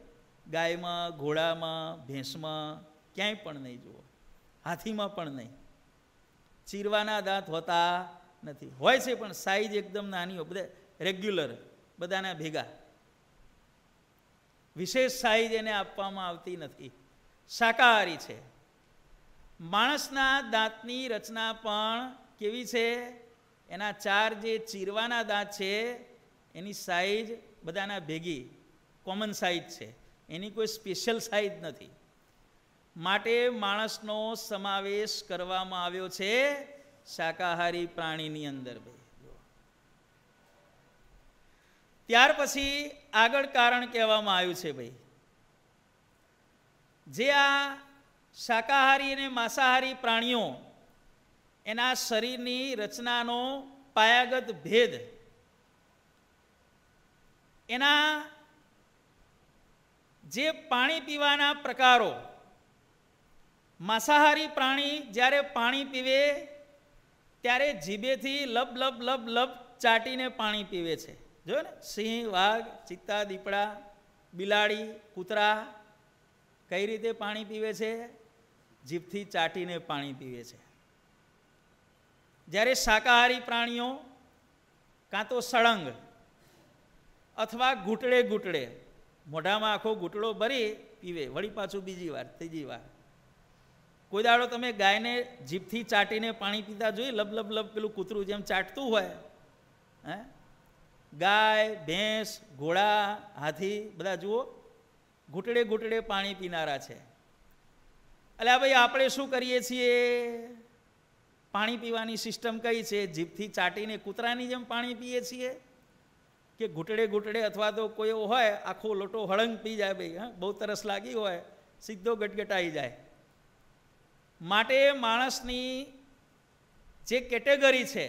ગાયમાં ઘોડામાં ભેંસમાં ક્યાંય પણ નહીં જુઓ હાથીમાં પણ નહીં ચીરવાના દાંત હોતા નથી હોય છે પણ સાઈઝ એકદમ નાની હોય બધા રેગ્યુલર બધાના ભેગા વિશેષ સાઈઝ એને આપવામાં આવતી નથી શાકાહારી છે માણસના દાંતની રચના પણ કેવી છે એના ચાર જે ચીરવાના દાંત છે એની સાઈઝ બધાના ભેગી કોમન સાઇઝ છે એની કોઈ સ્પેશિયલ સાઈઝ નથી માટે માણસનો સમાવેશ કરવામાં આવ્યો છે શાકાહારી પ્રાણીની અંદર ભાઈ ત્યાર પછી આગળ કારણ કહેવામાં આવ્યું છે ભાઈ જે આ શાકાહારી અને માંસાહારી પ્રાણીઓ એના શરીરની રચનાનો પાયાગત ભેદ એના જે પાણી પીવાના પ્રકારો માંસાહારી પ્રાણી જ્યારે પાણી પીવે ત્યારે જીભેથી લબ લબ લબ લબ ચાટીને પાણી પીવે છે જોયો ને સિંહ વાઘ ચિત્તા દીપડા બિલાડી કૂતરા કઈ રીતે પાણી પીવે છે જીભથી ચાટીને પાણી પીવે છે જ્યારે શાકાહારી પ્રાણીઓ કાં તો સળંગ અથવા ઘૂંટડે ઘૂંટડે મોઢામાં આખો ઘૂંટડો ભરી પીવે વળી પાછું બીજી વાર ત્રીજી વાર કોઈ દાડો તમે ગાયને જીભથી ચાટીને પાણી પીતા જોઈ લબ લબ લબ પેલું કૂતરું જેમ ચાટતું હોય હે ગાય ભેંસ ઘોડા હાથી બધા જુઓ ઘૂંટડે ઘૂંટડે પાણી પીનારા છે એટલે ભાઈ આપણે શું કરીએ છીએ પાણી પીવાની સિસ્ટમ કઈ છે જીભથી ચાટીને કૂતરાની જેમ પાણી પીએ છીએ કે ઘૂંટડે ઘૂંટડે અથવા તો કોઈ એવો હોય આખો લોટો હળંગ પી જાય ભાઈ હા બહુ તરસ લાગી હોય સીધો ગટગટાઈ જાય માટે માણસની જે કેટેગરી છે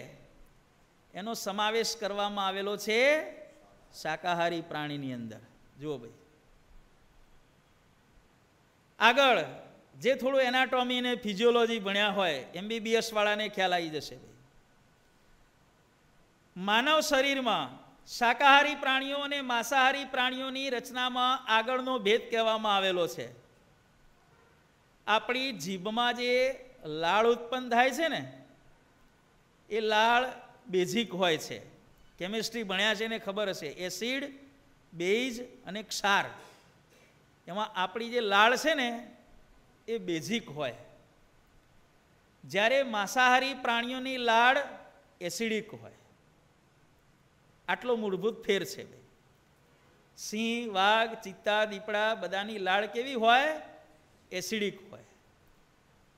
એનો સમાવેશ કરવામાં આવેલો છે શાકાહારી પ્રાણીની અંદર જુઓ ભાઈ આગળ જે થોડું એનાટોમી ને ફિઝિયોલોજી ભણ્યા હોય એમબીબીએસ વાળાને ખ્યાલ આવી જશે ભાઈ માનવ શરીરમાં શાકાહારી પ્રાણીઓ અને માંસાહારી પ્રાણીઓની રચનામાં આગળનો ભેદ કહેવામાં આવેલો છે આપણી જીભમાં જે લાળ ઉત્પન્ન થાય છે ને એ લાળ બેઝિક હોય છે કેમિસ્ટ્રી ભણ્યા છે એને ખબર હશે એસિડ બેઝ અને ક્ષાર એમાં આપણી જે લાળ છે ને એ બેઝિક હોય જ્યારે માંસાહારી પ્રાણીઓની લાળ એસિડિક હોય આટલો મૂળભૂત ફેર છે બે સિંહ વાઘ ચિત્તા દીપડા બધાની લાળ કેવી હોય એસિડિક હોય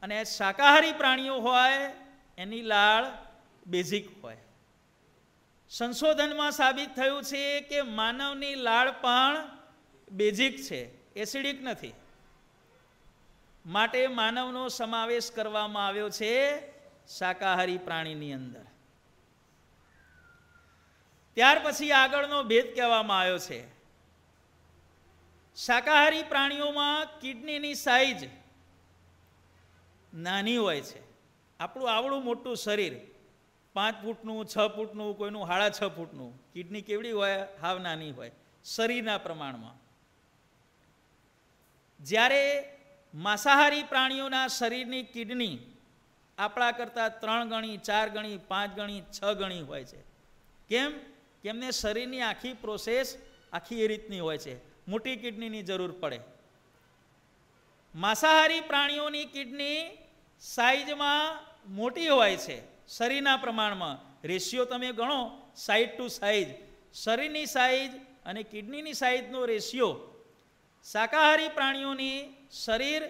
અને શાકાહારી પ્રાણીઓ હોય એની લાળ બેઝિક હોય સંશોધનમાં સાબિત થયું છે કે માનવની લાળ પણ બેઝિક છે એસિડિક નથી માટે માનવનો સમાવેશ કરવામાં આવ્યો છે શાકાહારી પ્રાણીની અંદર ત્યાર પછી આગળનો ભેદ કહેવામાં આવ્યો છે શાકાહારી પ્રાણીઓમાં કિડનીની સાઈઝ નાની હોય છે આપણું આવડું મોટું શરીર પાંચ ફૂટનું છ ફૂટનું કોઈનું હાડા છ ફૂટનું કિડની કેવડી હોય હાવ નાની હોય શરીરના પ્રમાણમાં જ્યારે માંસાહારી પ્રાણીઓના શરીરની કિડની આપણા કરતાં ત્રણ ગણી ચાર ગણી પાંચ ગણી છ ગણી હોય છે કેમ કેમને શરીરની આખી પ્રોસેસ આખી એ રીતની હોય છે મોટી કિડનીની જરૂર પડે માંસાહારી પ્રાણીઓની કિડની સાઇઝમાં મોટી હોય છે શરીરના પ્રમાણમાં રેશિયો તમે ગણો સાઈડ ટુ સાઈઝ શરીરની સાઈઝ અને કિડનીની સાઈઝનો રેશિયો શાકાહારી પ્રાણીઓની શરીર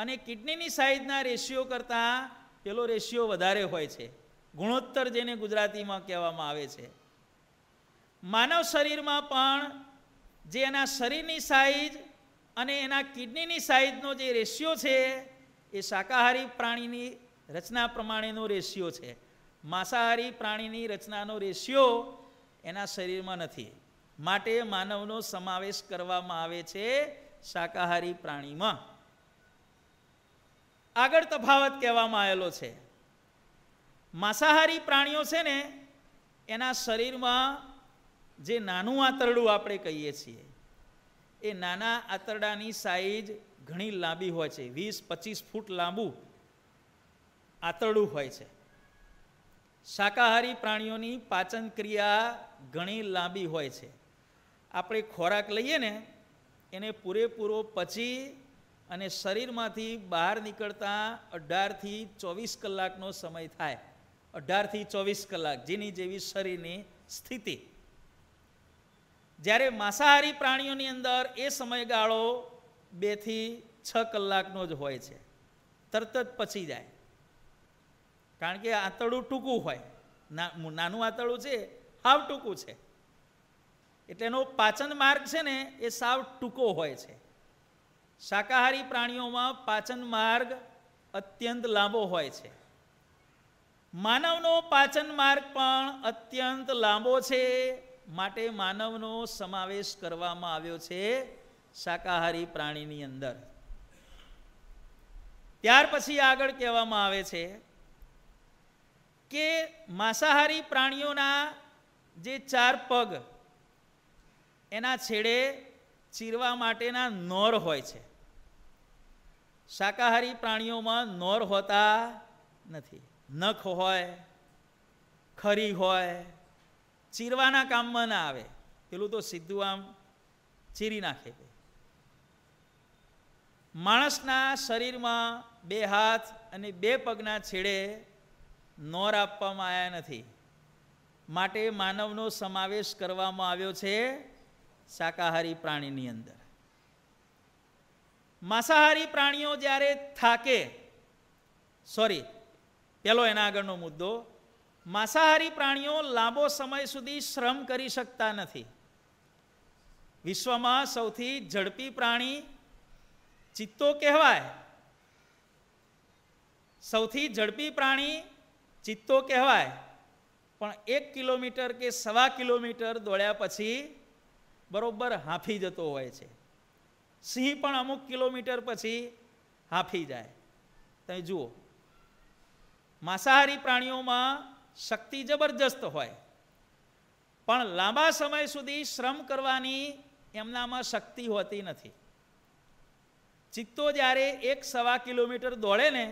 અને કિડનીની સાઈઝના રેશિયો કરતાં પેલો રેશિયો વધારે હોય છે ગુણોત્તર જેને ગુજરાતીમાં કહેવામાં આવે છે માનવ શરીરમાં પણ જે એના શરીરની સાઈઝ અને એના કિડનીની સાઈઝનો જે રેશિયો છે એ શાકાહારી પ્રાણીની રચના પ્રમાણેનો રેશિયો છે માંસાહારી પ્રાણીની રચનાનો રેશિયો એના શરીરમાં નથી માટે માનવનો સમાવેશ કરવામાં આવે છે શાકાહારી પ્રાણીમાં આગળ તફાવત કહેવામાં આવેલો છે માંસાહારી પ્રાણીઓ છે ને એના શરીરમાં જે નાનું આંતરડું આપણે કહીએ છીએ એ નાના આંતરડાની સાઈઝ ઘણી લાંબી હોય છે વીસ પચીસ ફૂટ લાંબુ આંતરડું હોય છે શાકાહારી પ્રાણીઓની પાચન ક્રિયા ઘણી લાંબી હોય છે આપણે ખોરાક લઈએ ને એને પૂરેપૂરો પચી અને શરીરમાંથી બહાર નીકળતા અઢારથી ચોવીસ કલાકનો સમય થાય અઢારથી ચોવીસ કલાક જેની જેવી શરીરની સ્થિતિ જ્યારે માંસાહારી પ્રાણીઓની અંદર એ સમયગાળો બેથી છ કલાકનો જ હોય છે તરત જ પચી જાય કારણ કે આંતળું ટૂંકું હોય નાનું આંતરડું છે સાવ ટૂંકું છે એટલે એનો પાચન માર્ગ છે ને એ સાવ ટૂંકો હોય છે શાકાહારી પ્રાણીઓમાં પાચન માર્ગ અત્યંત લાંબો હોય છે માનવનો પાચન માર્ગ પણ અત્યંત લાંબો છે માટે માનવનો સમાવેશ કરવામાં આવ્યો છે શાકાહારી પ્રાણીની અંદર ત્યાર પછી આગળ કહેવામાં આવે છે કે માંસાહારી પ્રાણીઓના જે ચાર પગ એના છેડે ચીરવા માટેના નોર હોય છે શાકાહારી પ્રાણીઓમાં નોર હોતા નથી નખ હોય ખરી હોય ચીરવાના કામમાં ના આવે પેલું તો સીધું આમ ચીરી નાખે માણસના શરીરમાં બે હાથ અને બે પગના છેડે નોર આપવામાં આવ્યા નથી માટે માનવનો સમાવેશ કરવામાં આવ્યો છે શાકાહારી પ્રાણીની અંદર માંસાહારી પ્રાણીઓ જ્યારે થાકે સોરી પેલો એના આગળનો મુદ્દો માંસાહારી પ્રાણીઓ લાંબો સમય સુધી શ્રમ કરી શકતા નથી વિશ્વમાં સૌથી ઝડપી પ્રાણી ચિત્તો કહેવાય સૌથી ઝડપી પ્રાણી ચિત્તો કહેવાય પણ એક કિલોમીટર કે સવા કિલોમીટર દોડ્યા પછી બરોબર હાંફી જતો હોય છે સિંહ પણ અમુક કિલોમીટર પછી હાંફી જાય તમે જુઓ માંસાહારી પ્રાણીઓમાં શક્તિ જબરજસ્ત હોય પણ લાંબા સમય સુધી શ્રમ કરવાની એમનામાં શક્તિ હોતી નથી ચિત્તો જ્યારે એક સવા કિલોમીટર દોડે ને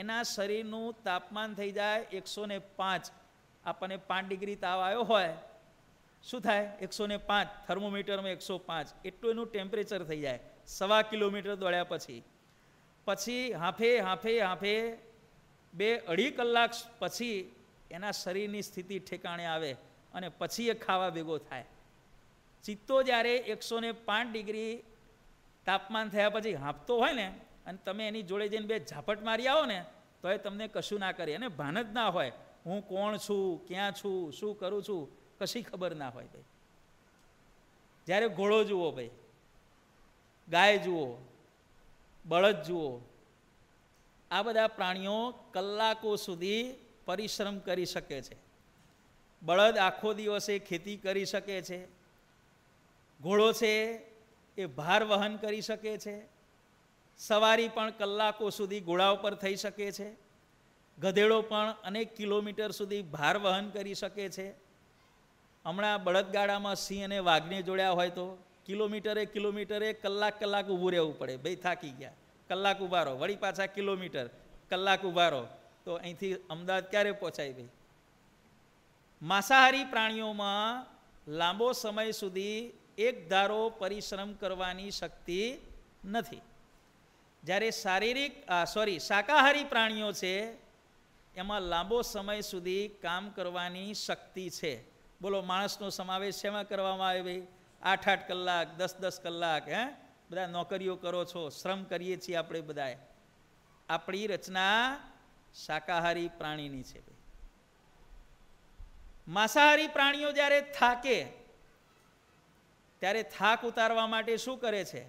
એના શરીરનું તાપમાન થઈ જાય એકસો ને પાંચ આપણને પાંચ ડિગ્રી તાવ આવ્યો હોય શું થાય એકસો ને પાંચ થર્મોમીટરમાં એકસો પાંચ એટલું એનું ટેમ્પરેચર થઈ જાય સવા કિલોમીટર દોડ્યા પછી પછી હાંફે હાંફે હાંફે બે અઢી કલાક પછી એના શરીરની સ્થિતિ ઠેકાણે આવે અને પછી એ ખાવા ભેગો થાય ચિત્તો જ્યારે એકસો ને પાંચ ડિગ્રી તાપમાન થયા પછી હાંફતો હોય ને અને તમે એની જોડે જઈને બે ઝાપટ મારી આવો ને તો એ તમને કશું ના કરે અને ભાન જ ના હોય હું કોણ છું ક્યાં છું શું કરું છું કશી ખબર ના હોય ભાઈ જ્યારે ઘોડો જુઓ ભાઈ ગાય જુઓ બળદ જુઓ આ બધા પ્રાણીઓ કલાકો સુધી પરિશ્રમ કરી શકે છે બળદ આખો દિવસે ખેતી કરી શકે છે ઘોડો છે એ ભાર વહન કરી શકે છે સવારી પણ કલાકો સુધી ઘોડા ઉપર થઈ શકે છે ગધેડો પણ અનેક કિલોમીટર સુધી ભાર વહન કરી શકે છે હમણાં બળદગાડામાં સિંહ અને વાઘને જોડ્યા હોય તો કિલોમીટરે કિલોમીટરે કલાક કલાક ઊભું રહેવું પડે ભાઈ થાકી ગયા કલાક ઊભા રહો વળી પાછા કિલોમીટર કલાક ઊભા રહો તો અહીંથી અમદાવાદ ક્યારે પહોંચાય ભાઈ માંસાહારી પ્રાણીઓમાં લાંબો સમય સુધી એક ધારો પરિશ્રમ કરવાની શક્તિ નથી જ્યારે શારીરિક સોરી શાકાહારી પ્રાણીઓ છે એમાં લાંબો સમય સુધી કામ કરવાની શક્તિ છે બોલો માણસનો સમાવેશ એમાં કરવામાં આવે આઠ આઠ કલાક દસ દસ કલાક હે બધા નોકરીઓ કરો છો શ્રમ કરીએ છીએ આપણે બધાએ આપણી રચના શાકાહારી પ્રાણીની છે ભાઈ માંસાહારી પ્રાણીઓ જ્યારે થાકે ત્યારે થાક ઉતારવા માટે શું કરે છે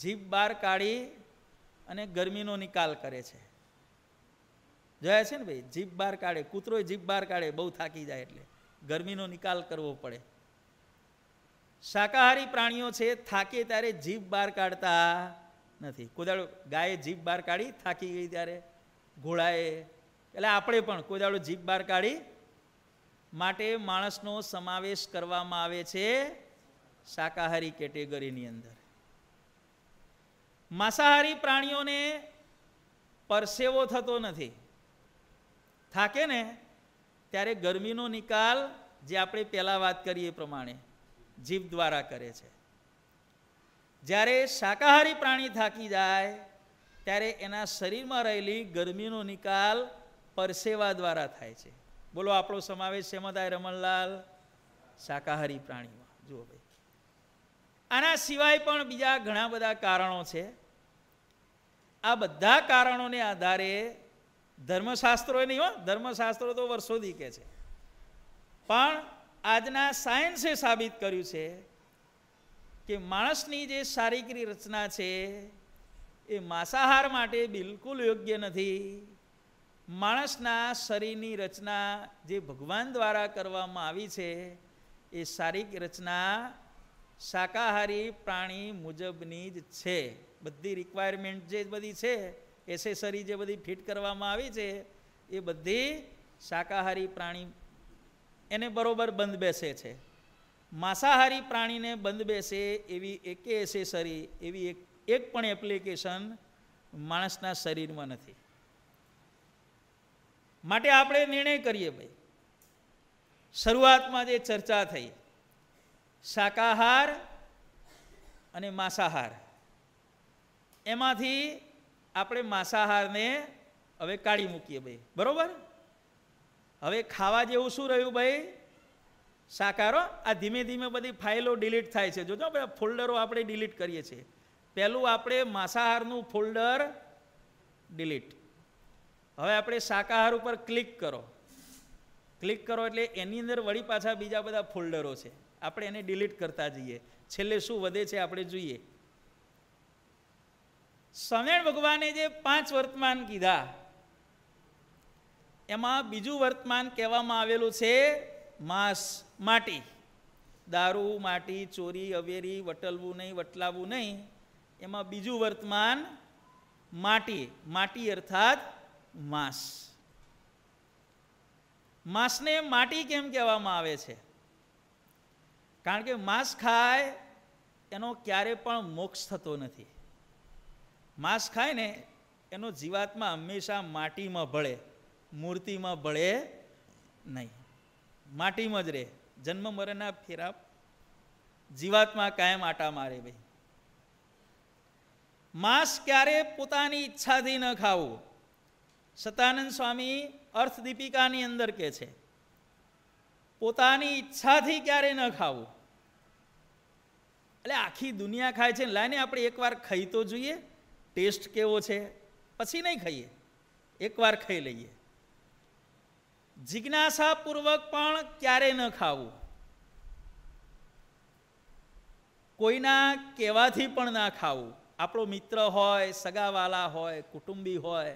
જીભ બહાર કાઢી અને ગરમીનો નિકાલ કરે છે જોયા છે ને ભાઈ જીભ બહાર કાઢે કૂતરો જીભ બહાર કાઢે બહુ થાકી જાય એટલે ગરમીનો નિકાલ કરવો પડે શાકાહારી પ્રાણીઓ છે થાકે ત્યારે જીભ બહાર કાઢતા નથી કોદાળો ગાયે જીભ બહાર કાઢી થાકી ગઈ ત્યારે ઘોડાએ એટલે આપણે પણ કોદાળો જીભ બહાર કાઢી માટે માણસનો સમાવેશ કરવામાં આવે છે શાકાહારી કેટેગરીની અંદર માંસાહારી પ્રાણીઓને પરસેવો થતો નથી થાકે ને ત્યારે ગરમીનો નિકાલ જે આપણે પહેલાં વાત કરીએ એ પ્રમાણે જીભ દ્વારા કરે છે જ્યારે શાકાહારી પ્રાણી થાકી જાય ત્યારે એના શરીરમાં રહેલી ગરમીનો નિકાલ પરસેવા દ્વારા થાય છે બોલો આપણો સમાવેશ શેમાં થાય રમણલાલ શાકાહારી પ્રાણીમાં જુઓ ભાઈ આના સિવાય પણ બીજા ઘણા બધા કારણો છે આ બધા કારણોને આધારે ધર્મશાસ્ત્રો નહીં હોય ધર્મશાસ્ત્રો તો વર્ષોથી કહે છે પણ આજના સાયન્સે સાબિત કર્યું છે કે માણસની જે શારીરિક રચના છે એ માંસાહાર માટે બિલકુલ યોગ્ય નથી માણસના શરીરની રચના જે ભગવાન દ્વારા કરવામાં આવી છે એ શારીરિક રચના શાકાહારી પ્રાણી મુજબની જ છે બધી રિક્વાયરમેન્ટ જે બધી છે એસેસરી જે બધી ફિટ કરવામાં આવી છે એ બધી શાકાહારી પ્રાણી એને બરોબર બંધ બેસે છે માંસાહારી પ્રાણીને બંધ બેસે એવી એકે એસેસરી એવી એક એક પણ એપ્લિકેશન માણસના શરીરમાં નથી માટે આપણે નિર્ણય કરીએ ભાઈ શરૂઆતમાં જે ચર્ચા થઈ શાકાહાર અને માંસાહાર એમાંથી આપણે માંસાહારને હવે કાઢી મૂકીએ ભાઈ બરાબર હવે ખાવા જેવું શું રહ્યું ભાઈ સાકારો આ ધીમે ધીમે બધી ફાઇલો ડિલીટ થાય છે જોજો ભાઈ ફોલ્ડરો આપણે ડિલીટ કરીએ છીએ પહેલું આપણે માંસાહારનું ફોલ્ડર ડિલીટ હવે આપણે શાકાહાર ઉપર ક્લિક કરો ક્લિક કરો એટલે એની અંદર વળી પાછા બીજા બધા ફોલ્ડરો છે આપણે એને ડિલીટ કરતા જઈએ છેલ્લે શું વધે છે આપણે જોઈએ સ્વામિનારાયણ ભગવાને જે પાંચ વર્તમાન કીધા એમાં બીજું વર્તમાન કહેવામાં આવેલું છે માંસ માટી દારૂ માટી ચોરી અવેરી વટલવું નહીં વટલાવવું નહીં એમાં બીજું વર્તમાન માટી માટી અર્થાત માંસ માસને માટી કેમ કહેવામાં આવે છે કારણ કે માંસ ખાય એનો ક્યારે પણ મોક્ષ થતો નથી માંસ ખાય ને એનો જીવાત્મા હંમેશા માટીમાં ભળે મૂર્તિમાં ભળે નહીં માટીમાં જ રહે જન્મ મરણના ફેરા જીવાત્મા કાયમ આટા મારે ભાઈ માંસ ક્યારે પોતાની ઈચ્છાથી ન ખાવું સતાનંદ સ્વામી અર્થદીપિકાની અંદર કહે છે પોતાની ઈચ્છાથી ક્યારે ન ખાવું એટલે આખી દુનિયા ખાય છે લાઈને આપણે એકવાર ખાઈ તો જોઈએ ટેસ્ટ કેવો છે પછી નહીં ખાઈએ એકવાર ખાઈ લઈએ જિજ્ઞાસાપૂર્વક પણ ક્યારે ન ખાવું કોઈના કહેવાથી પણ ના ખાવું આપણો મિત્ર હોય સગાવાલા હોય કુટુંબી હોય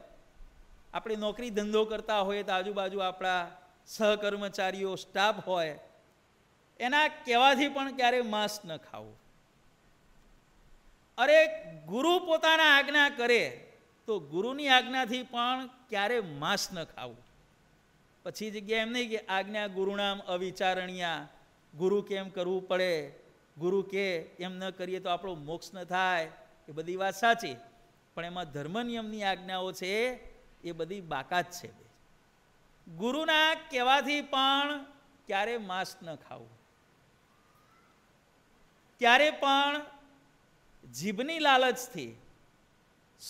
આપણે નોકરી ધંધો કરતા હોઈએ તો આજુબાજુ આપણા સહકર્મચારીઓ સ્ટાફ હોય એના કહેવાથી પણ ક્યારે માંસ ન ખાવું અરે ગુરુ પોતાના આજ્ઞા કરે તો ગુરુની આજ્ઞાથી પણ ક્યારે માંસ ન ખાવું પછી જગ્યા એમ નહીં કે આજ્ઞા ગુરુનામ અવિચારણીયા ગુરુ કેમ કરવું પડે ગુરુ કે એમ ન કરીએ તો આપણો મોક્ષ ન થાય એ બધી વાત સાચી પણ એમાં ધર્મ નિયમની આજ્ઞાઓ છે એ બધી બાકાત છે ગુરુના કહેવાથી પણ ક્યારે માંસ ન ખાવું ક્યારે પણ જીભની લાલચથી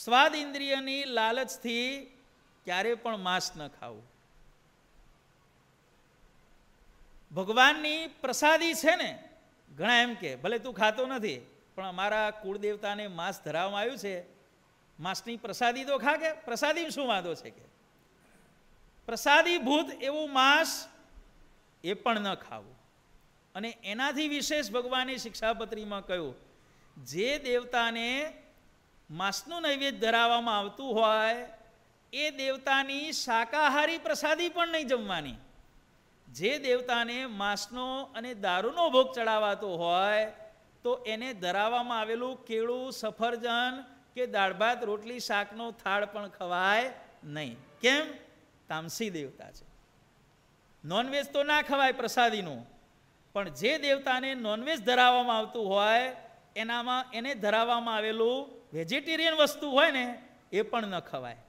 સ્વાદ ઇન્દ્રિયની લાલચથી ક્યારે પણ માંસ ન ખાવું ભગવાનની પ્રસાદી છે ને ઘણા એમ કે ભલે તું ખાતો નથી પણ અમારા કુળદેવતાને માંસ ધરાવવામાં આવ્યું છે માંસની પ્રસાદી તો ખા કે પ્રસાદીમાં શું વાંધો છે કે પ્રસાદીભૂત એવું માંસ એ પણ ન ખાવું અને એનાથી વિશેષ ભગવાને શિક્ષાપત્રીમાં કહ્યું જે દેવતાને માંસનું નૈવેદ્ય ધરાવવામાં આવતું હોય એ દેવતાની શાકાહારી પ્રસાદી પણ નહીં જમવાની જે દેવતાને માંસનો અને દારૂનો ભોગ ચડાવાતો હોય તો એને ધરાવવામાં આવેલું કેળું સફરજન કે દાળ ભાત રોટલી શાકનો થાળ પણ ખવાય નહીં કેમ તામસી દેવતા છે નોનવેજ તો ના ખવાય પ્રસાદીનું પણ જે દેવતાને નોનવેજ ધરાવવામાં આવતું હોય એનામાં એને ધરાવવામાં આવેલું વેજીટેરિયન વસ્તુ હોય ને એ પણ ન ખવાય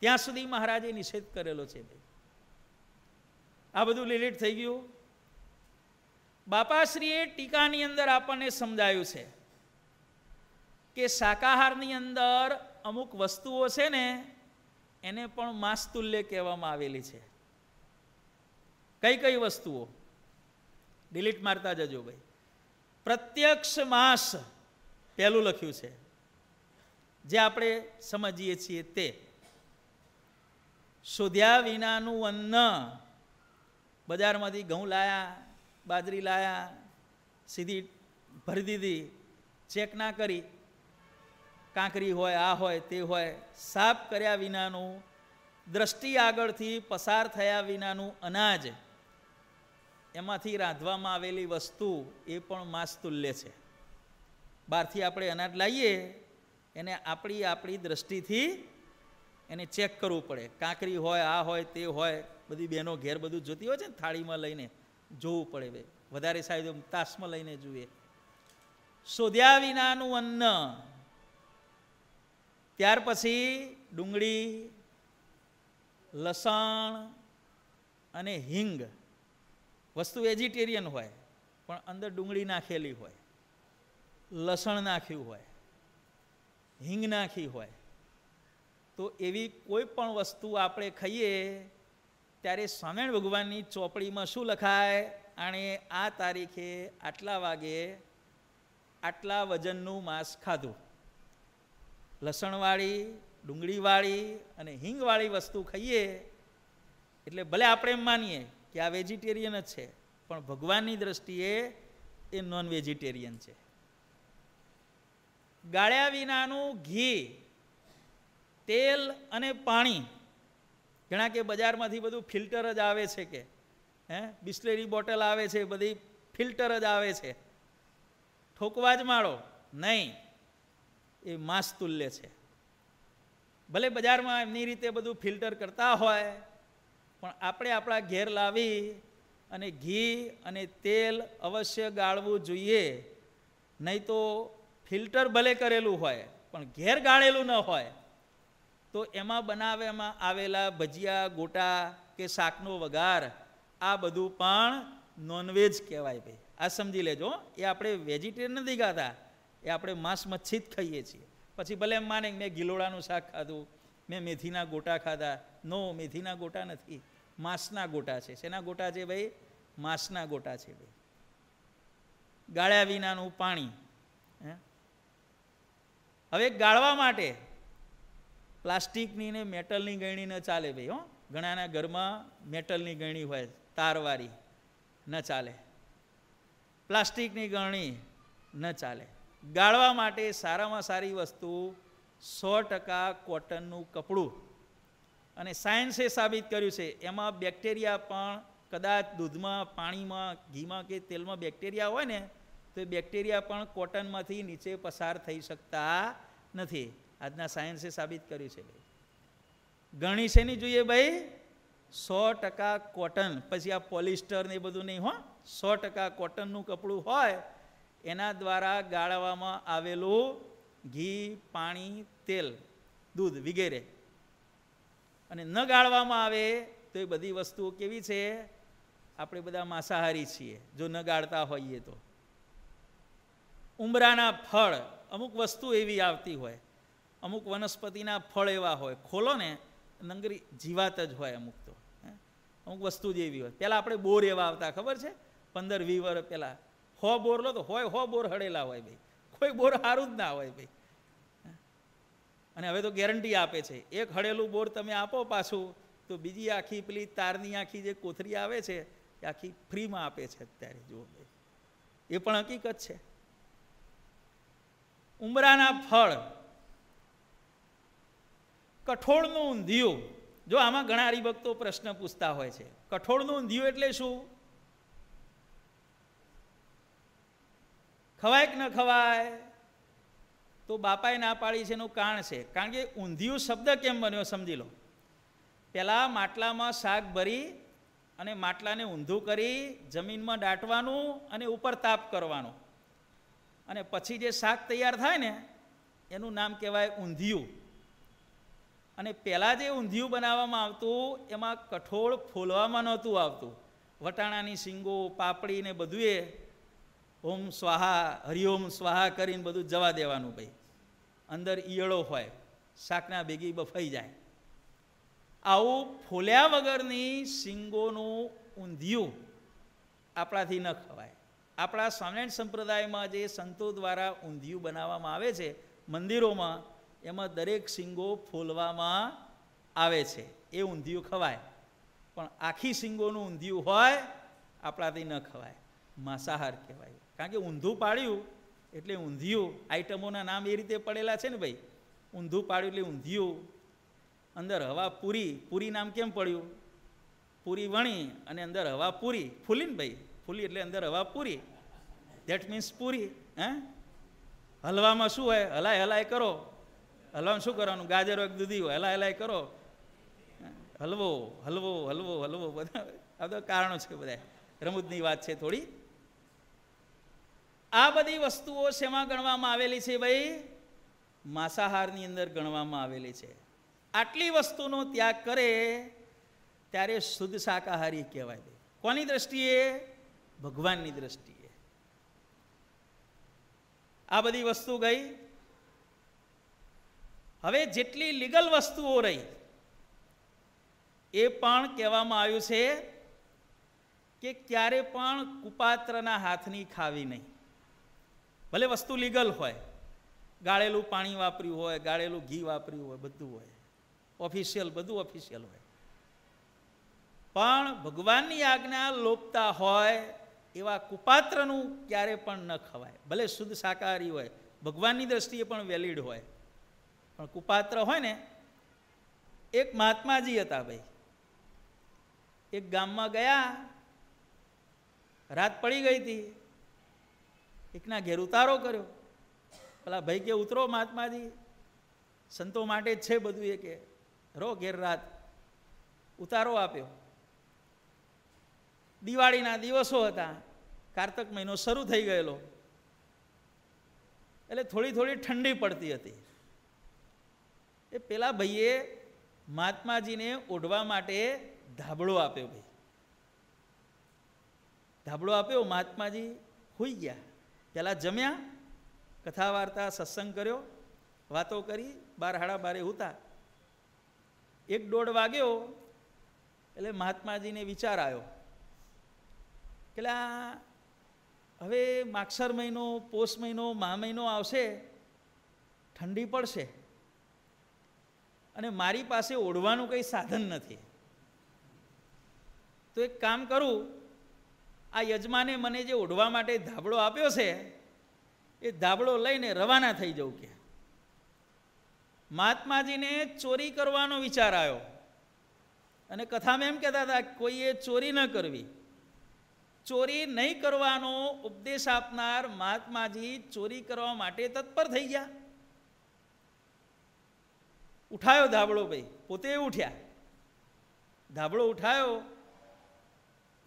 ત્યાં સુધી મહારાજે નિષેધ કરેલો છે આ બધું રિલેટ થઈ ગયું બાપાશ્રીએ ટીકાની અંદર આપણને સમજાયું છે કે શાકાહારની અંદર અમુક વસ્તુઓ છે ને એને પણ માસ્તુલ્ય કહેવામાં આવેલી છે કઈ કઈ વસ્તુઓ ડિલીટ મારતા જજો ભાઈ પ્રત્યક્ષ માસ પહેલું લખ્યું છે જે આપણે સમજીએ છીએ તે શોધ્યા વિનાનું અન્ન બજારમાંથી ઘઉં લાયા બાજરી લાયા સીધી ભરી દીધી ચેક ના કરી કાંકરી હોય આ હોય તે હોય સાફ કર્યા વિનાનું દ્રષ્ટિ આગળથી પસાર થયા વિનાનું અનાજ એમાંથી રાંધવામાં આવેલી વસ્તુ એ પણ માસ્તુલ્ય છે બહારથી આપણે અનાજ લાવીએ એને આપણી આપણી દ્રષ્ટિથી એને ચેક કરવું પડે કાંકરી હોય આ હોય તે હોય બધી બહેનો ઘેર બધું જોતી હોય છે ને થાળીમાં લઈને જોવું પડે વધારે સાહેબ તાસમાં લઈને જોઈએ શોધ્યા વિનાનું અન્ન ત્યાર પછી ડુંગળી લસણ અને હિંગ વસ્તુ વેજીટેરિયન હોય પણ અંદર ડુંગળી નાખેલી હોય લસણ નાખ્યું હોય હિંગ નાખી હોય તો એવી કોઈ પણ વસ્તુ આપણે ખાઈએ ત્યારે સ્વામિનારાયણ ભગવાનની ચોપડીમાં શું લખાય આણે આ તારીખે આટલા વાગે આટલા વજનનું માંસ ખાધું લસણવાળી ડુંગળીવાળી અને હિંગવાળી વસ્તુ ખાઈએ એટલે ભલે આપણે એમ માનીએ કે આ વેજીટેરિયન જ છે પણ ભગવાનની દ્રષ્ટિએ એ નોન વેજીટેરિયન છે ગાળ્યા વિનાનું ઘી તેલ અને પાણી ઘણા કે બજારમાંથી બધું ફિલ્ટર જ આવે છે કે હે બિસ્લેરી બોટલ આવે છે બધી ફિલ્ટર જ આવે છે ઠોકવા જ માળો નહીં એ માસતુલ્ય છે ભલે બજારમાં એમની રીતે બધું ફિલ્ટર કરતા હોય પણ આપણે આપણા ઘેર લાવી અને ઘી અને તેલ અવશ્ય ગાળવું જોઈએ નહીં તો ફિલ્ટર ભલે કરેલું હોય પણ ઘેર ગાળેલું ન હોય તો એમાં બનાવવામાં આવેલા ભજીયા ગોટા કે શાકનો વઘાર આ બધું પણ નોનવેજ કહેવાય ભાઈ આ સમજી લેજો એ આપણે વેજીટેરિયન નથી ગાતા એ આપણે માંસ મચ્છી જ ખાઈએ છીએ પછી ભલે એમ માને મેં ગિલોડાનું શાક ખાધું મેં મેથીના ગોટા ખાધા નો મેથીના ગોટા નથી માંસના ગોટા છે શેના ગોટા છે ભાઈ માંસના ગોટા છે ભાઈ ગાળ્યા વિનાનું પાણી હવે ગાળવા માટે પ્લાસ્ટિકની ને મેટલની ગણી ન ચાલે ભાઈ હો ઘણાના ઘરમાં મેટલની ગણી હોય તારવાળી ન ચાલે પ્લાસ્ટિકની ગણી ન ચાલે ગાળવા માટે સારામાં સારી વસ્તુ સો ટકા કોટનનું કપડું અને સાયન્સે સાબિત કર્યું છે એમાં બેક્ટેરિયા પણ કદાચ દૂધમાં પાણીમાં ઘીમાં કે તેલમાં બેક્ટેરિયા હોય ને તો એ બેક્ટેરિયા પણ કોટનમાંથી નીચે પસાર થઈ શકતા નથી આજના સાયન્સે સાબિત કર્યું છે ગણી શેની જોઈએ ભાઈ સો ટકા કોટન પછી આ પોલિસ્ટર ને એ બધું નહીં હો સો ટકા કોટનનું કપડું હોય એના દ્વારા ગાળવામાં આવેલું ઘી પાણી તેલ દૂધ વગેરે અને ન ગાળવામાં આવે તો એ બધી વસ્તુઓ કેવી છે આપણે બધા માંસાહારી છીએ જો ન ગાળતા હોઈએ તો ઉમરાના ફળ અમુક વસ્તુ એવી આવતી હોય અમુક વનસ્પતિના ફળ એવા હોય ખોલો ને નંગરી જીવાત જ હોય અમુક તો અમુક વસ્તુ જ એવી હોય પહેલાં આપણે બોર એવા આવતા ખબર છે પંદર વી વર પહેલાં હો બોર લો તો હોય હો બોર હડેલા હોય ભાઈ કોઈ બોર સારું જ ના હોય ભાઈ અને હવે તો ગેરંટી આપે છે એક હળેલું બોર તમે આપો પાછું તો બીજી આખી પેલી તારની આખી જે કોથરી આવે છે એ આખી ફ્રીમાં આપે છે અત્યારે જુઓ ભાઈ એ પણ હકીકત છે ઉમરાના ફળ કઠોળનું ઊંધિયું જો આમાં ઘણા હરિભક્તો પ્રશ્ન પૂછતા હોય છે કઠોળનું ઊંધિયું એટલે શું ખવાય કે ન ખવાય તો બાપાએ ના પાડી છે એનું કારણ છે કારણ કે ઊંધિયું શબ્દ કેમ બન્યો સમજી લો પહેલાં માટલામાં શાક ભરી અને માટલાને ઊંધું કરી જમીનમાં દાટવાનું અને ઉપર તાપ કરવાનો અને પછી જે શાક તૈયાર થાય ને એનું નામ કહેવાય ઊંધિયું અને પહેલાં જે ઊંધિયું બનાવવામાં આવતું એમાં કઠોળ ફોલવામાં નહોતું આવતું વટાણાની શીંગો પાપડી ને બધું ઓમ સ્વાહા હરિઓમ સ્વાહા કરીને બધું જવા દેવાનું ભાઈ અંદર ઈયળો હોય શાકના ભેગી બફાઈ જાય આવું ફોલ્યા વગરની સિંગોનું ઊંધિયું આપણાથી ન ખવાય આપણા સ્વામિનારાયણ સંપ્રદાયમાં જે સંતો દ્વારા ઊંધિયું બનાવવામાં આવે છે મંદિરોમાં એમાં દરેક સિંગો ફોલવામાં આવે છે એ ઊંધિયું ખવાય પણ આખી સિંગોનું ઊંધિયું હોય આપણાથી ન ખવાય માંસાહાર કહેવાય કારણ કે ઊંધું પાડ્યું એટલે ઊંધિયું આઈટમોના નામ એ રીતે પડેલા છે ને ભાઈ ઊંધું પાડ્યું એટલે ઊંધિયું અંદર હવા પૂરી પૂરી નામ કેમ પડ્યું પૂરી વણી અને અંદર હવા પૂરી ફૂલી ને ભાઈ ફૂલી એટલે અંદર હવા પૂરી ધેટ મીન્સ પૂરી હે હલવામાં શું હોય હલાય હલાય કરો હલવામાં શું કરવાનું ગાજર હોય દૂધી હોય હલાય હલાય કરો હલવો હલવો હલવો હલવો હલવો બધા આ તો કારણો છે બધા રમૂજની વાત છે થોડી આ બધી વસ્તુઓ શેમાં ગણવામાં આવેલી છે ભાઈ માંસાહારની અંદર ગણવામાં આવેલી છે આટલી વસ્તુનો ત્યાગ કરે ત્યારે શુદ્ધ શાકાહારી કહેવાય છે કોની દ્રષ્ટિએ ભગવાનની દ્રષ્ટિએ આ બધી વસ્તુ ગઈ હવે જેટલી લીગલ વસ્તુઓ રહી એ પણ કહેવામાં આવ્યું છે કે ક્યારે પણ કુપાત્રના હાથની ખાવી નહીં ભલે વસ્તુ લીગલ હોય ગાળેલું પાણી વાપર્યું હોય ગાળેલું ઘી વાપર્યું હોય બધું હોય ઓફિશિયલ બધું ઓફિશિયલ હોય પણ ભગવાનની આજ્ઞા લોપતા હોય એવા કુપાત્રનું ક્યારે પણ ન ખવાય ભલે શુદ્ધ શાકાહારી હોય ભગવાનની દ્રષ્ટિએ પણ વેલિડ હોય પણ કુપાત્ર હોય ને એક મહાત્માજી હતા ભાઈ એક ગામમાં ગયા રાત પડી ગઈ હતી એકના ઘેર ઉતારો કર્યો પેલા ભાઈ કે ઉતરો મહાત્માજી સંતો માટે જ છે બધું એ કે રો ઘેર રાત ઉતારો આપ્યો દિવાળીના દિવસો હતા કારતક મહિનો શરૂ થઈ ગયેલો એટલે થોડી થોડી ઠંડી પડતી હતી એ પેલા ભાઈએ મહાત્માજીને ઓઢવા માટે ધાબળો આપ્યો ભાઈ ધાબળો આપ્યો મહાત્માજી હોઈ ગયા પહેલાં જમ્યા કથા વાર્તા સત્સંગ કર્યો વાતો કરી બાર હાડા બારે હુતા એક દોઢ વાગ્યો એટલે મહાત્માજીને વિચાર આવ્યો એટલે આ હવે માક્ષર મહિનો પોષ મહિનો મહા મહિનો આવશે ઠંડી પડશે અને મારી પાસે ઓઢવાનું કંઈ સાધન નથી તો એક કામ કરું આ યજમાને મને જે ઓઢવા માટે ધાબળો આપ્યો છે એ ધાબળો લઈને રવાના થઈ જવું કે મહાત્માજીને ચોરી કરવાનો વિચાર આવ્યો અને કથામાં એમ કહેતા હતા કોઈએ ચોરી ન કરવી ચોરી નહીં કરવાનો ઉપદેશ આપનાર મહાત્માજી ચોરી કરવા માટે તત્પર થઈ ગયા ઉઠાયો ધાબળો ભાઈ પોતે ઉઠ્યા ધાબળો ઉઠાયો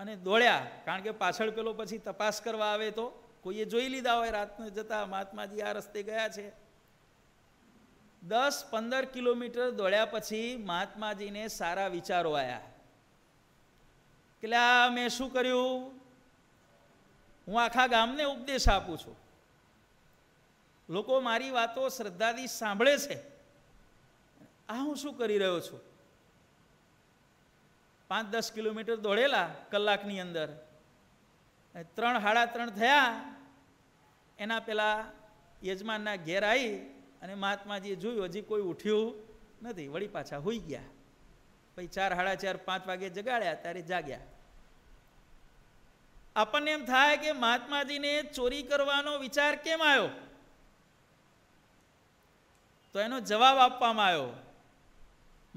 અને દોડ્યા કારણ કે પાછળ પેલો પછી તપાસ કરવા આવે તો કોઈએ જોઈ લીધા હોય રાતને જતા મહાત્માજી આ રસ્તે ગયા છે દસ પંદર કિલોમીટર દોડ્યા પછી મહાત્માજીને સારા વિચારો આવ્યા એટલે આ મેં શું કર્યું હું આખા ગામને ઉપદેશ આપું છું લોકો મારી વાતો શ્રદ્ધાથી સાંભળે છે આ હું શું કરી રહ્યો છું પાંચ દસ કિલોમીટર દોડેલા કલાકની અંદર ત્રણ હાડા ત્રણ થયા એના પહેલાં યજમાનના ઘેર આવી અને મહાત્માજીએ જોયું હજી કોઈ ઉઠ્યું નથી વળી પાછા હોઈ ગયા પછી ચાર હાડા ચાર પાંચ વાગે જગાડ્યા ત્યારે જાગ્યા આપણને એમ થાય કે મહાત્માજીને ચોરી કરવાનો વિચાર કેમ આવ્યો તો એનો જવાબ આપવામાં આવ્યો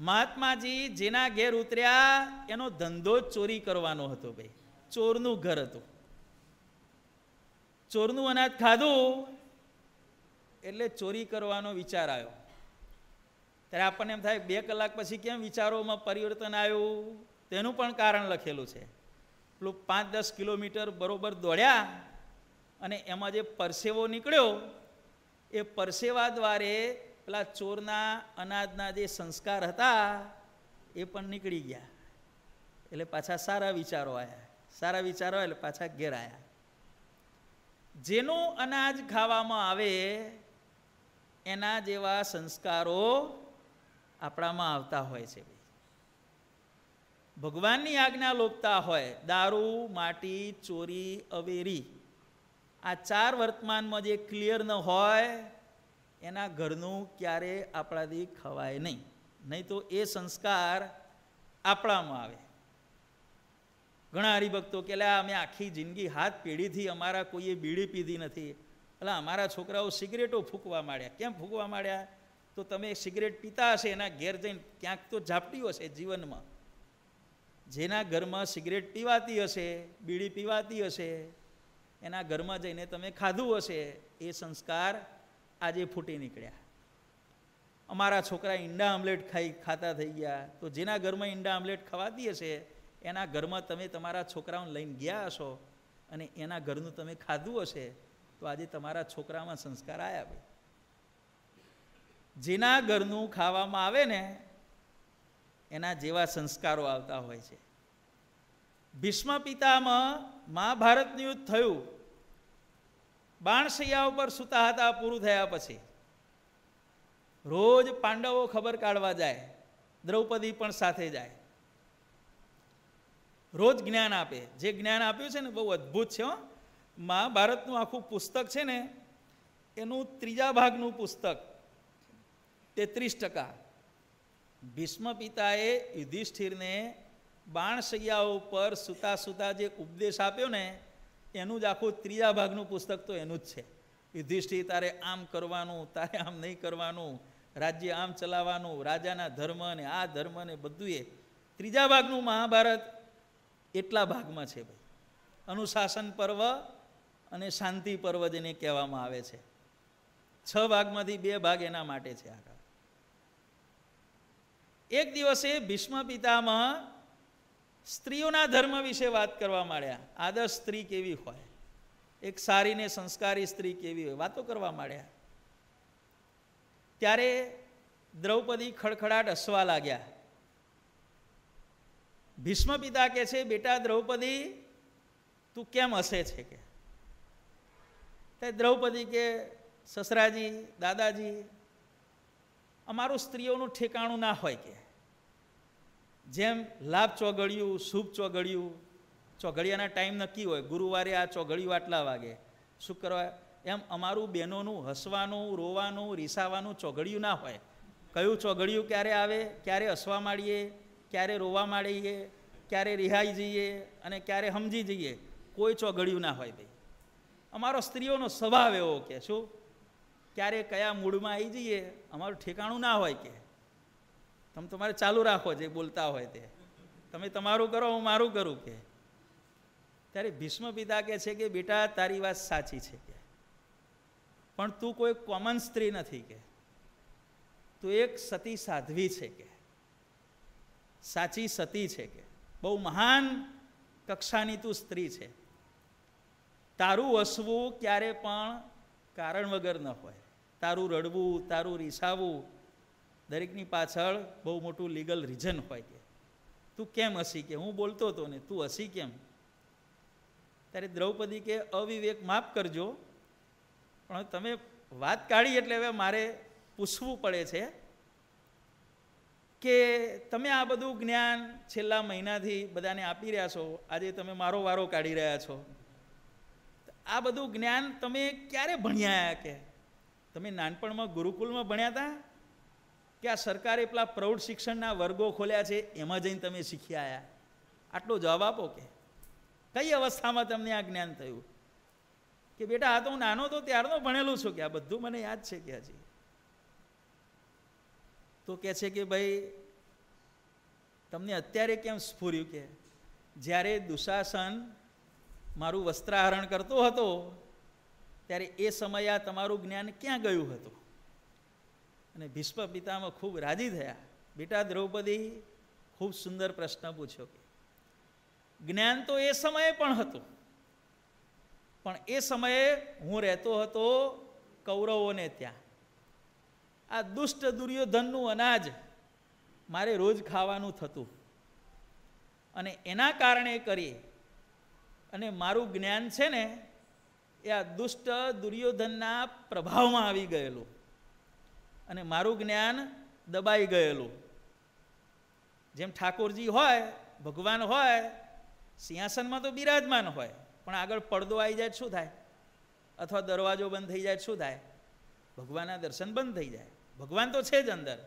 મહાત્માજી જેના ઘેર ઉતર્યા એનો ધંધો જ ચોરી કરવાનો હતો ભાઈ ચોરનું ઘર હતું ચોરનું અનાજ ખાધું એટલે ચોરી કરવાનો વિચાર આવ્યો ત્યારે આપણને એમ થાય બે કલાક પછી કેમ વિચારોમાં પરિવર્તન આવ્યું તેનું પણ કારણ લખેલું છે પેલું પાંચ દસ કિલોમીટર બરોબર દોડ્યા અને એમાં જે પરસેવો નીકળ્યો એ પરસેવા દ્વારે પેલા ચોરના અનાજના જે સંસ્કાર હતા એ પણ નીકળી ગયા એટલે પાછા સારા વિચારો આવ્યા સારા વિચારો એટલે પાછા ઘેર આવ્યા જેનું અનાજ ખાવામાં આવે એના જેવા સંસ્કારો આપણામાં આવતા હોય છે ભગવાનની આજ્ઞા લોપતા હોય દારૂ માટી ચોરી અવેરી આ ચાર વર્તમાનમાં જે ક્લિયર ન હોય એના ઘરનું ક્યારે આપણાથી ખવાય નહીં નહીં તો એ સંસ્કાર આપણામાં આવે ઘણા હરિભક્તો કે લે અમે આખી જિંદગી હાથ પેઢીથી અમારા કોઈએ બીડી પીધી નથી એટલે અમારા છોકરાઓ સિગરેટો ફૂંકવા માંડ્યા કેમ ફૂંકવા માંડ્યા તો તમે સિગરેટ પીતા હશે એના ઘેર જઈને ક્યાંક તો ઝાપટી હશે જીવનમાં જેના ઘરમાં સિગરેટ પીવાતી હશે બીડી પીવાતી હશે એના ઘરમાં જઈને તમે ખાધું હશે એ સંસ્કાર આજે ફૂટી નીકળ્યા અમારા છોકરા ઈંડા આમલેટ ખાઈ ખાતા થઈ ગયા તો જેના ઘરમાં ઈંડા આમલેટ ખવાતી હશે એના ઘરમાં તમે તમારા છોકરાઓને લઈને ગયા હશો અને એના ઘરનું તમે ખાધું હશે તો આજે તમારા છોકરામાં સંસ્કાર આવ્યા ભાઈ જેના ઘરનું ખાવામાં આવે ને એના જેવા સંસ્કારો આવતા હોય છે ભીષ્મ પિતામાં મહાભારતનું યુદ્ધ થયું બાણશૈયા ઉપર સૂતા હતા પૂરું થયા પછી રોજ પાંડવો ખબર કાઢવા જાય દ્રૌપદી પણ સાથે જાય રોજ જ્ઞાન આપે જે જ્ઞાન આપ્યું છે ને બહુ અદ્ભુત છે મા ભારતનું આખું પુસ્તક છે ને એનું ત્રીજા ભાગનું પુસ્તક તેત્રીસ ટકા ભીષ્મ પિતાએ યુધિષ્ઠિરને બાણશૈયા ઉપર સૂતા સૂતા જે ઉપદેશ આપ્યો ને એનું જ આખું ત્રીજા ભાગનું પુસ્તક તો એનું જ છે યુધિષ્ઠિર તારે આમ કરવાનું તારે આમ નહીં કરવાનું રાજ્ય આમ ચલાવવાનું રાજાના ધર્મ ને આ ધર્મ ને બધું એ ત્રીજા ભાગનું મહાભારત એટલા ભાગમાં છે ભાઈ અનુશાસન પર્વ અને શાંતિ પર્વ જેને કહેવામાં આવે છે છ ભાગમાંથી બે ભાગ એના માટે છે આગળ એક દિવસે ભીષ્મ પિતામાં સ્ત્રીઓના ધર્મ વિશે વાત કરવા માંડ્યા આદર્શ સ્ત્રી કેવી હોય એક સારી ને સંસ્કારી સ્ત્રી કેવી હોય વાતો કરવા માંડ્યા ત્યારે દ્રૌપદી ખડખડાટ હસવા લાગ્યા ભીષ્મ પિતા કહે છે બેટા દ્રૌપદી તું કેમ હસે છે કે ત્યારે દ્રૌપદી કે સસરાજી દાદાજી અમારું સ્ત્રીઓનું ઠેકાણું ના હોય કે જેમ લાભ ચોગડિયું શુભ ચોગડિયું ચોઘડિયાના ટાઈમ નક્કી હોય ગુરુવારે આ ચોઘડિયું આટલા વાગે શુક્રવારે એમ અમારું બહેનોનું હસવાનું રોવાનું રીસાવાનું ચોઘડિયું ના હોય કયું ચોઘડિયું ક્યારે આવે ક્યારે હસવા માંડીએ ક્યારે રોવા માંડીએ ક્યારે રિહાઈ જઈએ અને ક્યારે સમજી જઈએ કોઈ ચોઘડિયું ના હોય ભાઈ અમારો સ્ત્રીઓનો સ્વભાવ એવો કે શું ક્યારે કયા મૂડમાં આવી જઈએ અમારું ઠેકાણું ના હોય કે તમે તમારે ચાલુ રાખો જે બોલતા હોય તે તમે તમારું કરો હું મારું કરું કે ત્યારે ભીષ્મ પિતા કહે છે કે બેટા તારી વાત સાચી છે કે પણ તું કોઈ કોમન સ્ત્રી નથી કે તું એક સતી સાધ્વી છે કે સાચી સતી છે કે બહુ મહાન કક્ષાની તું સ્ત્રી છે તારું હસવું ક્યારે પણ કારણ વગર ન હોય તારું રડવું તારું રીસાવું દરેકની પાછળ બહુ મોટું લીગલ રીઝન હોય કે તું કેમ હસી કે હું બોલતો હતો ને તું હસી કેમ ત્યારે દ્રૌપદી કે અવિવેક માફ કરજો પણ તમે વાત કાઢી એટલે હવે મારે પૂછવું પડે છે કે તમે આ બધું જ્ઞાન છેલ્લા મહિનાથી બધાને આપી રહ્યા છો આજે તમે મારો વારો કાઢી રહ્યા છો આ બધું જ્ઞાન તમે ક્યારે ભણ્યા કે તમે નાનપણમાં ગુરુકુલમાં ભણ્યા હતા કે આ સરકારે પેલા પ્રૌઢ શિક્ષણના વર્ગો ખોલ્યા છે એમાં જઈને તમે શીખી આવ્યા આટલો જવાબ આપો કે કઈ અવસ્થામાં તમને આ જ્ઞાન થયું કે બેટા આ તો હું નાનો તો ત્યારનો ભણેલું છું કે આ બધું મને યાદ છે કે હજી તો કહે છે કે ભાઈ તમને અત્યારે કેમ સ્ફુર્યું કે જ્યારે દુશાસન મારું વસ્ત્રાહરણ કરતો હતો ત્યારે એ સમયે આ તમારું જ્ઞાન ક્યાં ગયું હતું અને ભીષ્મ પિતામાં ખૂબ રાજી થયા બેટા દ્રૌપદી ખૂબ સુંદર પ્રશ્ન પૂછ્યો કે જ્ઞાન તો એ સમયે પણ હતું પણ એ સમયે હું રહેતો હતો કૌરવોને ત્યાં આ દુષ્ટ દુર્યોધનનું અનાજ મારે રોજ ખાવાનું થતું અને એના કારણે કરી અને મારું જ્ઞાન છે ને એ આ દુષ્ટ દુર્યોધનના પ્રભાવમાં આવી ગયેલું અને મારું જ્ઞાન દબાઈ ગયેલું જેમ ઠાકોરજી હોય ભગવાન હોય સિંહાસનમાં તો બિરાજમાન હોય પણ આગળ પડદો આવી જાય શું થાય અથવા દરવાજો બંધ થઈ જાય શું થાય ભગવાનના દર્શન બંધ થઈ જાય ભગવાન તો છે જ અંદર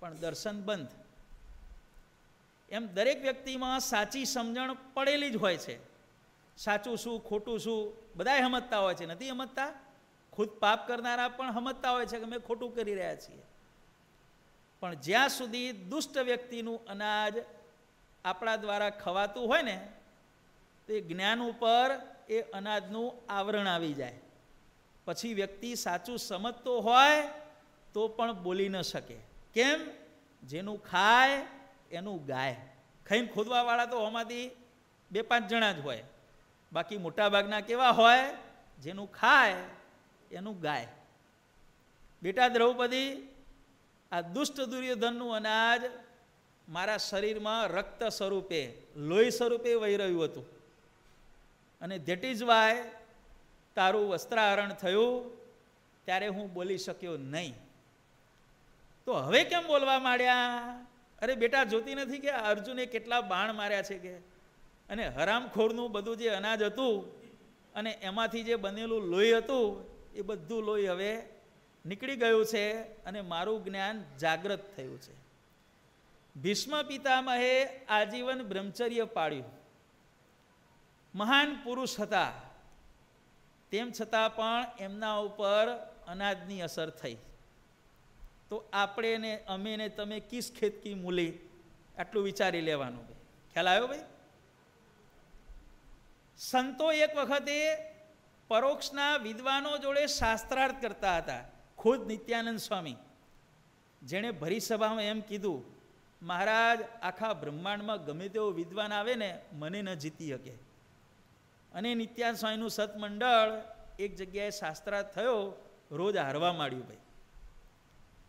પણ દર્શન બંધ એમ દરેક વ્યક્તિમાં સાચી સમજણ પડેલી જ હોય છે સાચું શું ખોટું શું બધાય સમજતા હોય છે નથી સમજતા ખુદ પાપ કરનારા પણ સમજતા હોય છે કે મેં ખોટું કરી રહ્યા છીએ પણ જ્યાં સુધી દુષ્ટ વ્યક્તિનું અનાજ આપણા દ્વારા ખવાતું હોય ને તો એ જ્ઞાન ઉપર એ અનાજનું આવરણ આવી જાય પછી વ્યક્તિ સાચું સમજતો હોય તો પણ બોલી ન શકે કેમ જેનું ખાય એનું ગાય ખાઈને ખોદવાવાળા તો આમાંથી બે પાંચ જણા જ હોય બાકી મોટાભાગના કેવા હોય જેનું ખાય એનું ગાય બેટા દ્રૌપદી આ દુષ્ટ દુર્યોધનનું અનાજ મારા શરીરમાં રક્ત સ્વરૂપે લોહી સ્વરૂપે વહી રહ્યું હતું અને ધેટ ઇઝ વાય તારું વસ્ત્રાહરણ થયું ત્યારે હું બોલી શક્યો નહીં તો હવે કેમ બોલવા માંડ્યા અરે બેટા જોતી નથી કે અર્જુને કેટલા બાણ માર્યા છે કે અને હરામખોરનું બધું જે અનાજ હતું અને એમાંથી જે બનેલું લોહી હતું એ બધું લોહી હવે નીકળી ગયું છે અને મારું જ્ઞાન જાગ્રત થયું છે ભીષ્મ પિતામહે આજીવન બ્રહ્મચર્ય પાડ્યું મહાન પુરુષ હતા તેમ છતાં પણ એમના ઉપર અનાજની અસર થઈ તો આપણે ને અમે ને તમે કિસ ખેતકી મૂલી આટલું વિચારી લેવાનું ખ્યાલ આવ્યો ભાઈ સંતો એક વખતે પરોક્ષના વિદ્વાનો જોડે શાસ્ત્રાર્થ કરતા હતા ખુદ નિત્યાનંદ સ્વામી જેણે ભરી સભામાં એમ કીધું મહારાજ આખા બ્રહ્માંડમાં ગમે તેવો વિદ્વાન આવે ને મને ન જીતી શકે અને નિત્યાનંદ સ્વામીનું સતમંડળ એક જગ્યાએ શાસ્ત્રાર્થ થયો રોજ હારવા માંડ્યું ભાઈ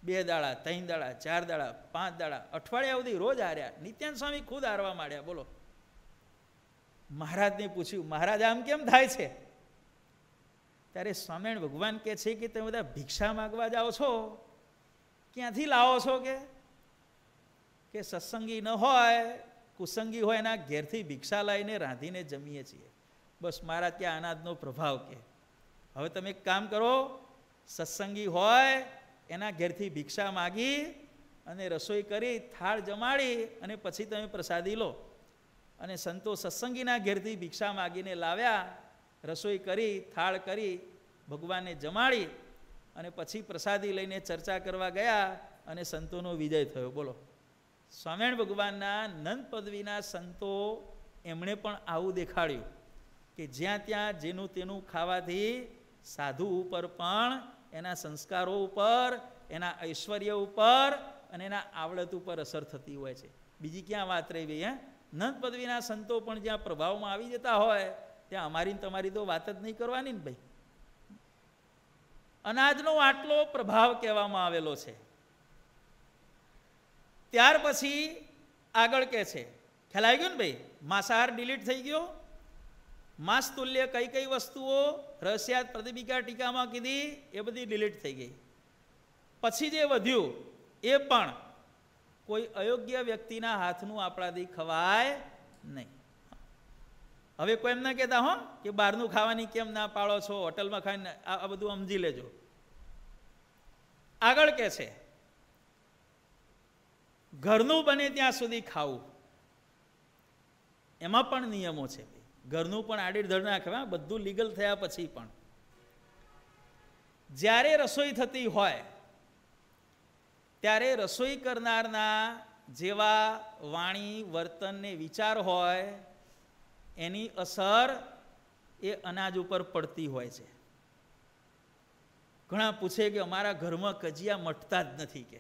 બે દાડા ત્રણ દાડા ચાર દાડા પાંચ દાડા અઠવાડિયા સુધી રોજ હાર્યા નિત્યાનંદ સ્વામી ખુદ હારવા માંડ્યા બોલો મહારાજને પૂછ્યું મહારાજ આમ કેમ થાય છે ત્યારે સ્વામિનારાયણ ભગવાન કહે છે કે તમે બધા ભિક્ષા માગવા જાઓ છો ક્યાંથી લાવો છો કે કે સત્સંગી ન હોય કુસંગી હોય એના ઘેરથી ભિક્ષા લાવીને રાંધીને જમીએ છીએ બસ મારા ત્યાં અનાજનો પ્રભાવ કે હવે તમે એક કામ કરો સત્સંગી હોય એના ઘેરથી ભિક્ષા માગી અને રસોઈ કરી થાળ જમાડી અને પછી તમે પ્રસાદી લો અને સંતો સત્સંગીના ઘેરથી ભિક્ષા માગીને લાવ્યા રસોઈ કરી થાળ કરી ભગવાનને જમાડી અને પછી પ્રસાદી લઈને ચર્ચા કરવા ગયા અને સંતોનો વિજય થયો બોલો સ્વામિનારાયણ ભગવાનના નંદ પદવીના સંતો એમણે પણ આવું દેખાડ્યું કે જ્યાં ત્યાં જેનું તેનું ખાવાથી સાધુ ઉપર પણ એના સંસ્કારો ઉપર એના ઐશ્વર્ય ઉપર અને એના આવડત ઉપર અસર થતી હોય છે બીજી ક્યાં વાત રહી ભાઈ હે નંદ પદવીના સંતો પણ જ્યાં પ્રભાવમાં આવી જતા હોય ત્યાં અમારી તમારી તો વાત જ નહીં કરવાની ને ભાઈ અનાજનો આટલો પ્રભાવ કહેવામાં આવેલો છે ત્યાર પછી આગળ કે છે ખ્યાલ આવી ગયો ને ભાઈ માંસાહાર ડિલીટ થઈ ગયો માંસ કઈ કઈ વસ્તુઓ રહસ્યાત પ્રતિબિકા ટીકામાં કીધી એ બધી ડિલીટ થઈ ગઈ પછી જે વધ્યું એ પણ કોઈ અયોગ્ય વ્યક્તિના હાથનું આપણાથી ખવાય નહીં હવે કોઈ એમ ના કહેતા હો કે બહારનું ખાવાની કેમ ના પાડો છો હોટલમાં ખાઈને આ બધું સમજી લેજો આગળ કે છે ઘરનું બને ત્યાં સુધી ખાવું એમાં પણ નિયમો છે ઘરનું પણ આડીધડ નાખવા બધું લીગલ થયા પછી પણ જ્યારે રસોઈ થતી હોય ત્યારે રસોઈ કરનારના જેવા વાણી વર્તનને વિચાર હોય એની અસર એ અનાજ ઉપર પડતી હોય છે ઘણા પૂછે કે અમારા ઘરમાં કજિયા મટતા જ નથી કે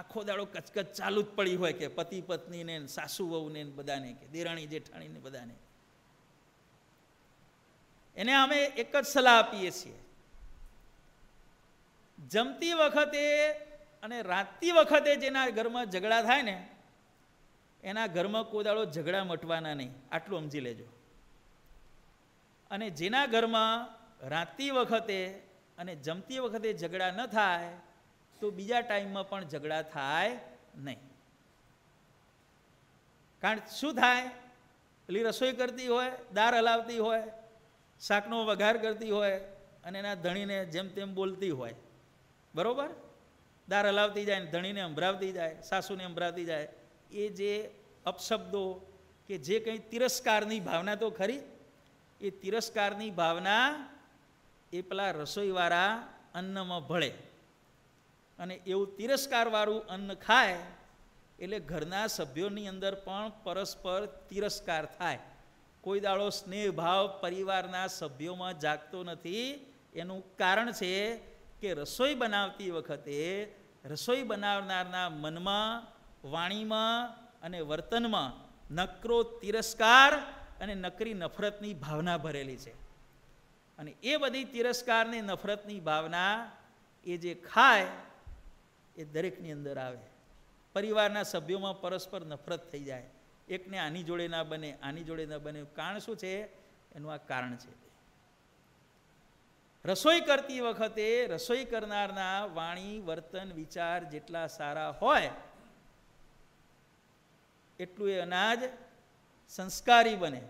આખો દાડો કચકચ ચાલુ જ પડી હોય કે પતિ પત્નીને સાસુ વહુને બધાને કે દેરાણી જેઠાણીને બધાને એને અમે એક જ સલાહ આપીએ છીએ જમતી વખતે અને રાતતી વખતે જેના ઘરમાં ઝઘડા થાય ને એના ઘરમાં કોદાળો ઝઘડા મટવાના નહીં આટલું સમજી લેજો અને જેના ઘરમાં રાંતતી વખતે અને જમતી વખતે ઝઘડા ન થાય તો બીજા ટાઈમમાં પણ ઝઘડા થાય નહીં કારણ શું થાય પેલી રસોઈ કરતી હોય દાળ હલાવતી હોય શાકનો વઘાર કરતી હોય અને એના ધણીને જેમ તેમ બોલતી હોય બરાબર દાર હલાવતી જાય ધણીને અંભરાવતી જાય સાસુને અંભરાવતી જાય એ જે અપશબ્દો કે જે કંઈ તિરસ્કારની ભાવના તો ખરી એ તિરસ્કારની ભાવના એ પેલા રસોઈવાળા અન્નમાં ભળે અને એવું તિરસ્કારવાળું અન્ન ખાય એટલે ઘરના સભ્યોની અંદર પણ પરસ્પર તિરસ્કાર થાય કોઈ દાડો સ્નેહભાવ પરિવારના સભ્યોમાં જાગતો નથી એનું કારણ છે કે રસોઈ બનાવતી વખતે રસોઈ બનાવનારના મનમાં વાણીમાં અને વર્તનમાં નકરો તિરસ્કાર અને નકરી નફરતની ભાવના ભરેલી છે અને એ બધી તિરસ્કારને નફરતની ભાવના એ જે ખાય એ દરેકની અંદર આવે પરિવારના સભ્યોમાં પરસ્પર નફરત થઈ જાય એકને આની જોડે ના બને આની જોડે ના બને કારણ શું છે એનું આ કારણ છે રસોઈ કરતી વખતે રસોઈ કરનારના વાણી વર્તન વિચાર જેટલા સારા હોય એટલું એ અનાજ સંસ્કારી બને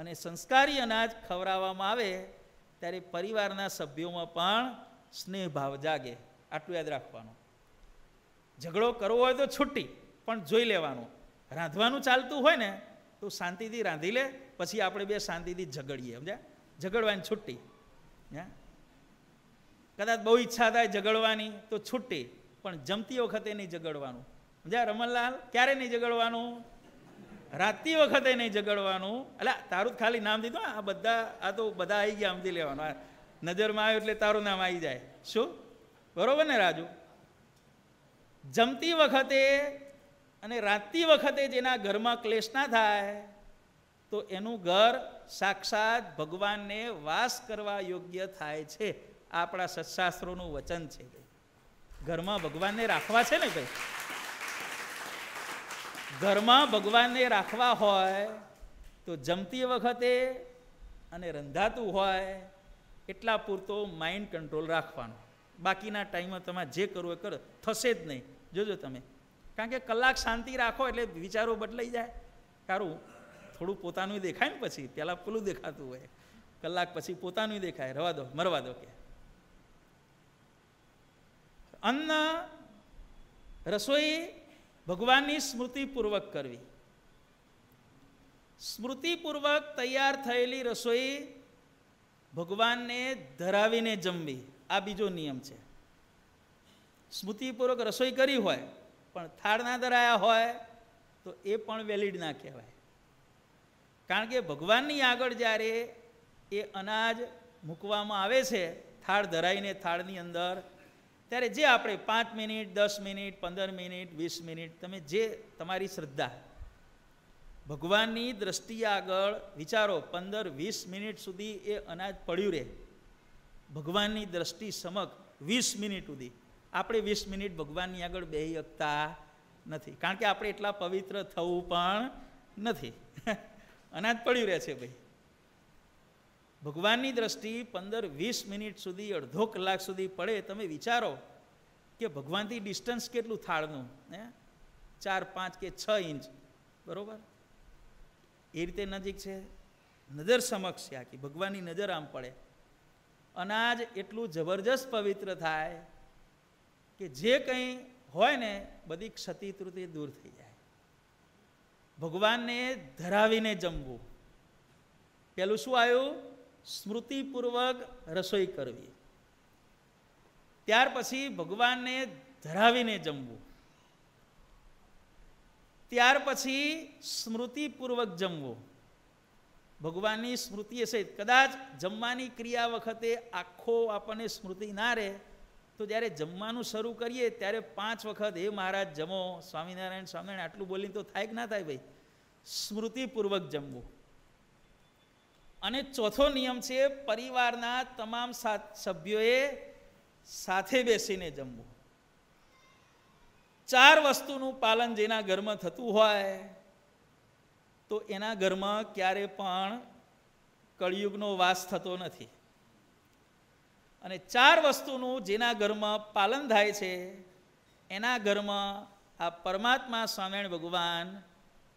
અને સંસ્કારી અનાજ ખવડાવવામાં આવે ત્યારે પરિવારના સભ્યોમાં પણ સ્નેહભાવ જાગે આટલું યાદ રાખવાનું ઝઘડો કરવો હોય તો છૂટી પણ જોઈ લેવાનું રાંધવાનું ચાલતું હોય ને તો શાંતિથી રાંધી લે પછી આપણે બે શાંતિથી ઝઘડીએ સમજ્યા ઝઘડવાની છૂટી હા કદાચ બહુ ઈચ્છા થાય ઝઘડવાની તો છૂટી પણ જમતી વખતે નહીં ઝઘડવાનું જા રમણલાલ ક્યારે નહીં જગડવાનું રાતતી વખતે નહીં જગડવાનું એટલે તારું ખાલી નામ દીધું આ બધા આ તો બધા આવી ગયા સમજી લેવાનું નજરમાં આવ્યું એટલે તારું નામ આવી જાય શું બરોબર ને રાજુ જમતી વખતે અને રાતતી વખતે જેના ઘરમાં ક્લેશ ના થાય તો એનું ઘર સાક્ષાત ભગવાનને વાસ કરવા યોગ્ય થાય છે આપણા સત્શાસ્ત્રોનું વચન છે ઘરમાં ભગવાનને રાખવા છે ને ભાઈ ઘરમાં ભગવાનને રાખવા હોય તો જમતી વખતે અને રંધાતું હોય એટલા પૂરતો માઇન્ડ કંટ્રોલ રાખવાનો બાકીના ટાઈમમાં તમે જે કરવું એ કરો થશે જ નહીં જોજો તમે કારણ કે કલાક શાંતિ રાખો એટલે વિચારો બદલાઈ જાય કારું થોડું પોતાનું દેખાય ને પછી પહેલાં પેલું દેખાતું હોય કલાક પછી પોતાનું દેખાય રવા દો મરવા દો કે અન્ન રસોઈ ભગવાનની સ્મૃતિપૂર્વક કરવી સ્મૃતિપૂર્વક તૈયાર થયેલી રસોઈ ભગવાનને ધરાવીને જમવી આ બીજો નિયમ છે સ્મૃતિપૂર્વક રસોઈ કરી હોય પણ થાળ ના ધરાયા હોય તો એ પણ વેલિડ ના કહેવાય કારણ કે ભગવાનની આગળ જ્યારે એ અનાજ મૂકવામાં આવે છે થાળ ધરાઈને થાળની અંદર ત્યારે જે આપણે પાંચ મિનિટ દસ મિનિટ પંદર મિનિટ વીસ મિનિટ તમે જે તમારી શ્રદ્ધા ભગવાનની દ્રષ્ટિ આગળ વિચારો પંદર વીસ મિનિટ સુધી એ અનાજ પડ્યું રહે ભગવાનની દ્રષ્ટિ સમક વીસ મિનિટ સુધી આપણે વીસ મિનિટ ભગવાનની આગળ બેહી શકતા નથી કારણ કે આપણે એટલા પવિત્ર થવું પણ નથી અનાજ પડ્યું રહે છે ભાઈ ભગવાનની દ્રષ્ટિ પંદર વીસ મિનિટ સુધી અડધો કલાક સુધી પડે તમે વિચારો કે ભગવાનથી ડિસ્ટન્સ કેટલું થાળનું હે ચાર પાંચ કે છ ઇંચ બરાબર એ રીતે નજીક છે નજર સમક્ષ છે આખી ભગવાનની નજર આમ પડે અનાજ એટલું જબરજસ્ત પવિત્ર થાય કે જે કંઈ હોય ને બધી ક્ષતિ દૂર થઈ જાય ભગવાનને ધરાવીને જમવું પેલું શું આવ્યું સ્મૃતિપૂર્વક રસોઈ કરવી ત્યાર પછી ભગવાનને ધરાવીને જમવું ત્યાર પછી સ્મૃતિપૂર્વક જમવું ભગવાનની સ્મૃતિ હશે કદાચ જમવાની ક્રિયા વખતે આખો આપણને સ્મૃતિ ના રહે તો જ્યારે જમવાનું શરૂ કરીએ ત્યારે પાંચ વખત એ મહારાજ જમો સ્વામિનારાયણ સ્વામિનારાયણ આટલું બોલીને તો થાય કે ના થાય ભાઈ સ્મૃતિપૂર્વક જમવું અને ચોથો નિયમ છે પરિવારના તમામ સભ્યોએ સાથે બેસીને જમવું ચાર વસ્તુનું પાલન જેના ઘરમાં થતું હોય તો એના ઘરમાં ક્યારે પણ કળિયુગનો વાસ થતો નથી અને ચાર વસ્તુનું જેના ઘરમાં પાલન થાય છે એના ઘરમાં આ પરમાત્મા સ્વામિનારાયણ ભગવાન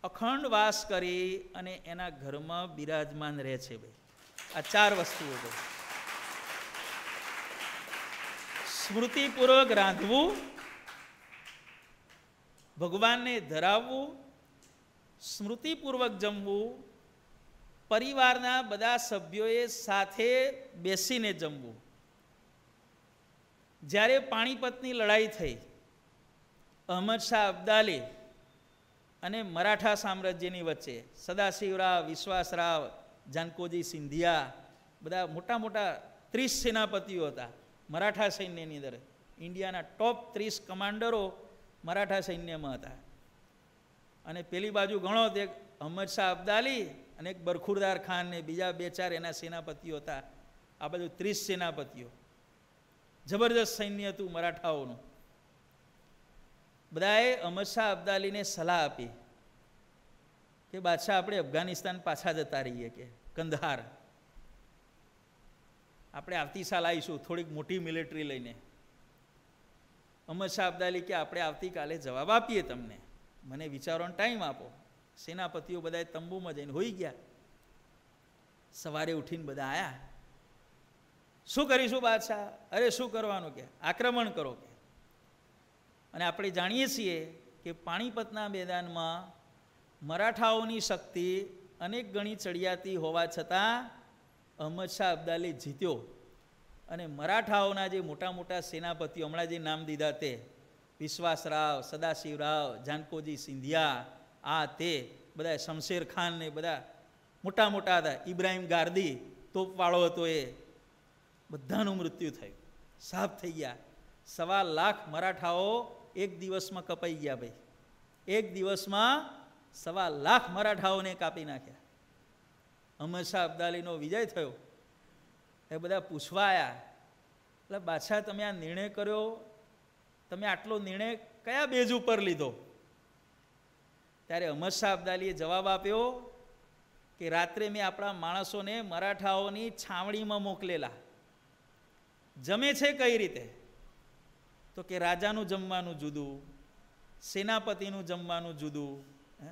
અખંડ વાસ કરી અને એના ઘરમાં બિરાજમાન રહે છે ભાઈ આ ચાર વસ્તુઓ ભાઈ સ્મૃતિપૂર્વક રાંધવું ભગવાનને ધરાવવું સ્મૃતિપૂર્વક જમવું પરિવારના બધા સભ્યોએ સાથે બેસીને જમવું જ્યારે પાણીપતની લડાઈ થઈ અહમદ શાહ અબ્દાલી અને મરાઠા સામ્રાજ્યની વચ્ચે સદાશિવરાવ વિશ્વાસરાવ જાનકોજી સિંધિયા બધા મોટા મોટા ત્રીસ સેનાપતિઓ હતા મરાઠા સૈન્યની અંદર ઇન્ડિયાના ટોપ ત્રીસ કમાન્ડરો મરાઠા સૈન્યમાં હતા અને પેલી બાજુ ગણો તે અહમદ શાહ અબ્દાલી અને એક બરખુરદાર ખાન ને બીજા બે ચાર એના સેનાપતિઓ હતા આ બાજુ ત્રીસ સેનાપતિઓ જબરદસ્ત સૈન્ય હતું મરાઠાઓનું બધાએ અમર શાહ અબ્દાલીને સલાહ આપી કે બાદશાહ આપણે અફઘાનિસ્તાન પાછા જતા રહીએ કે કંદહાર આપણે આવતી સાલ આવીશું થોડીક મોટી મિલિટરી લઈને અમર શાહ અબ્દાલી કે આપણે આવતીકાલે જવાબ આપીએ તમને મને વિચારવાનો ટાઈમ આપો સેનાપતિઓ બધા તંબુમાં જઈને હોઈ ગયા સવારે ઉઠીને બધા આવ્યા શું કરીશું બાદશાહ અરે શું કરવાનું કે આક્રમણ કરો કે અને આપણે જાણીએ છીએ કે પાણીપતના મેદાનમાં મરાઠાઓની શક્તિ અનેક ગણી ચડિયાતી હોવા છતાં અહમદ શાહ અબ્દાલી જીત્યો અને મરાઠાઓના જે મોટા મોટા સેનાપતિઓ હમણાં જે નામ દીધા તે વિશ્વાસરાવ સદાશિવરાવ જાનકોજી સિંધિયા આ તે બધા શમશેર ખાન ને બધા મોટા મોટા હતા ઇબ્રાહિમ ગાર્દી તોપવાળો હતો એ બધાનું મૃત્યુ થયું સાફ થઈ ગયા સવા લાખ મરાઠાઓ એક દિવસમાં કપાઈ ગયા ભાઈ એક દિવસમાં સવા લાખ મરાઠાઓને કાપી નાખ્યા અમર અબ્દાલીનો વિજય થયો એ બધા પૂછવા આવ્યા એટલે બાદશાહ તમે આ નિર્ણય કર્યો તમે આટલો નિર્ણય કયા બેજ ઉપર લીધો ત્યારે અમર અબ્દાલીએ જવાબ આપ્યો કે રાત્રે મેં આપણા માણસોને મરાઠાઓની છાવણીમાં મોકલેલા જમે છે કઈ રીતે તો કે રાજાનું જમવાનું જુદું સેનાપતિનું જમવાનું જુદું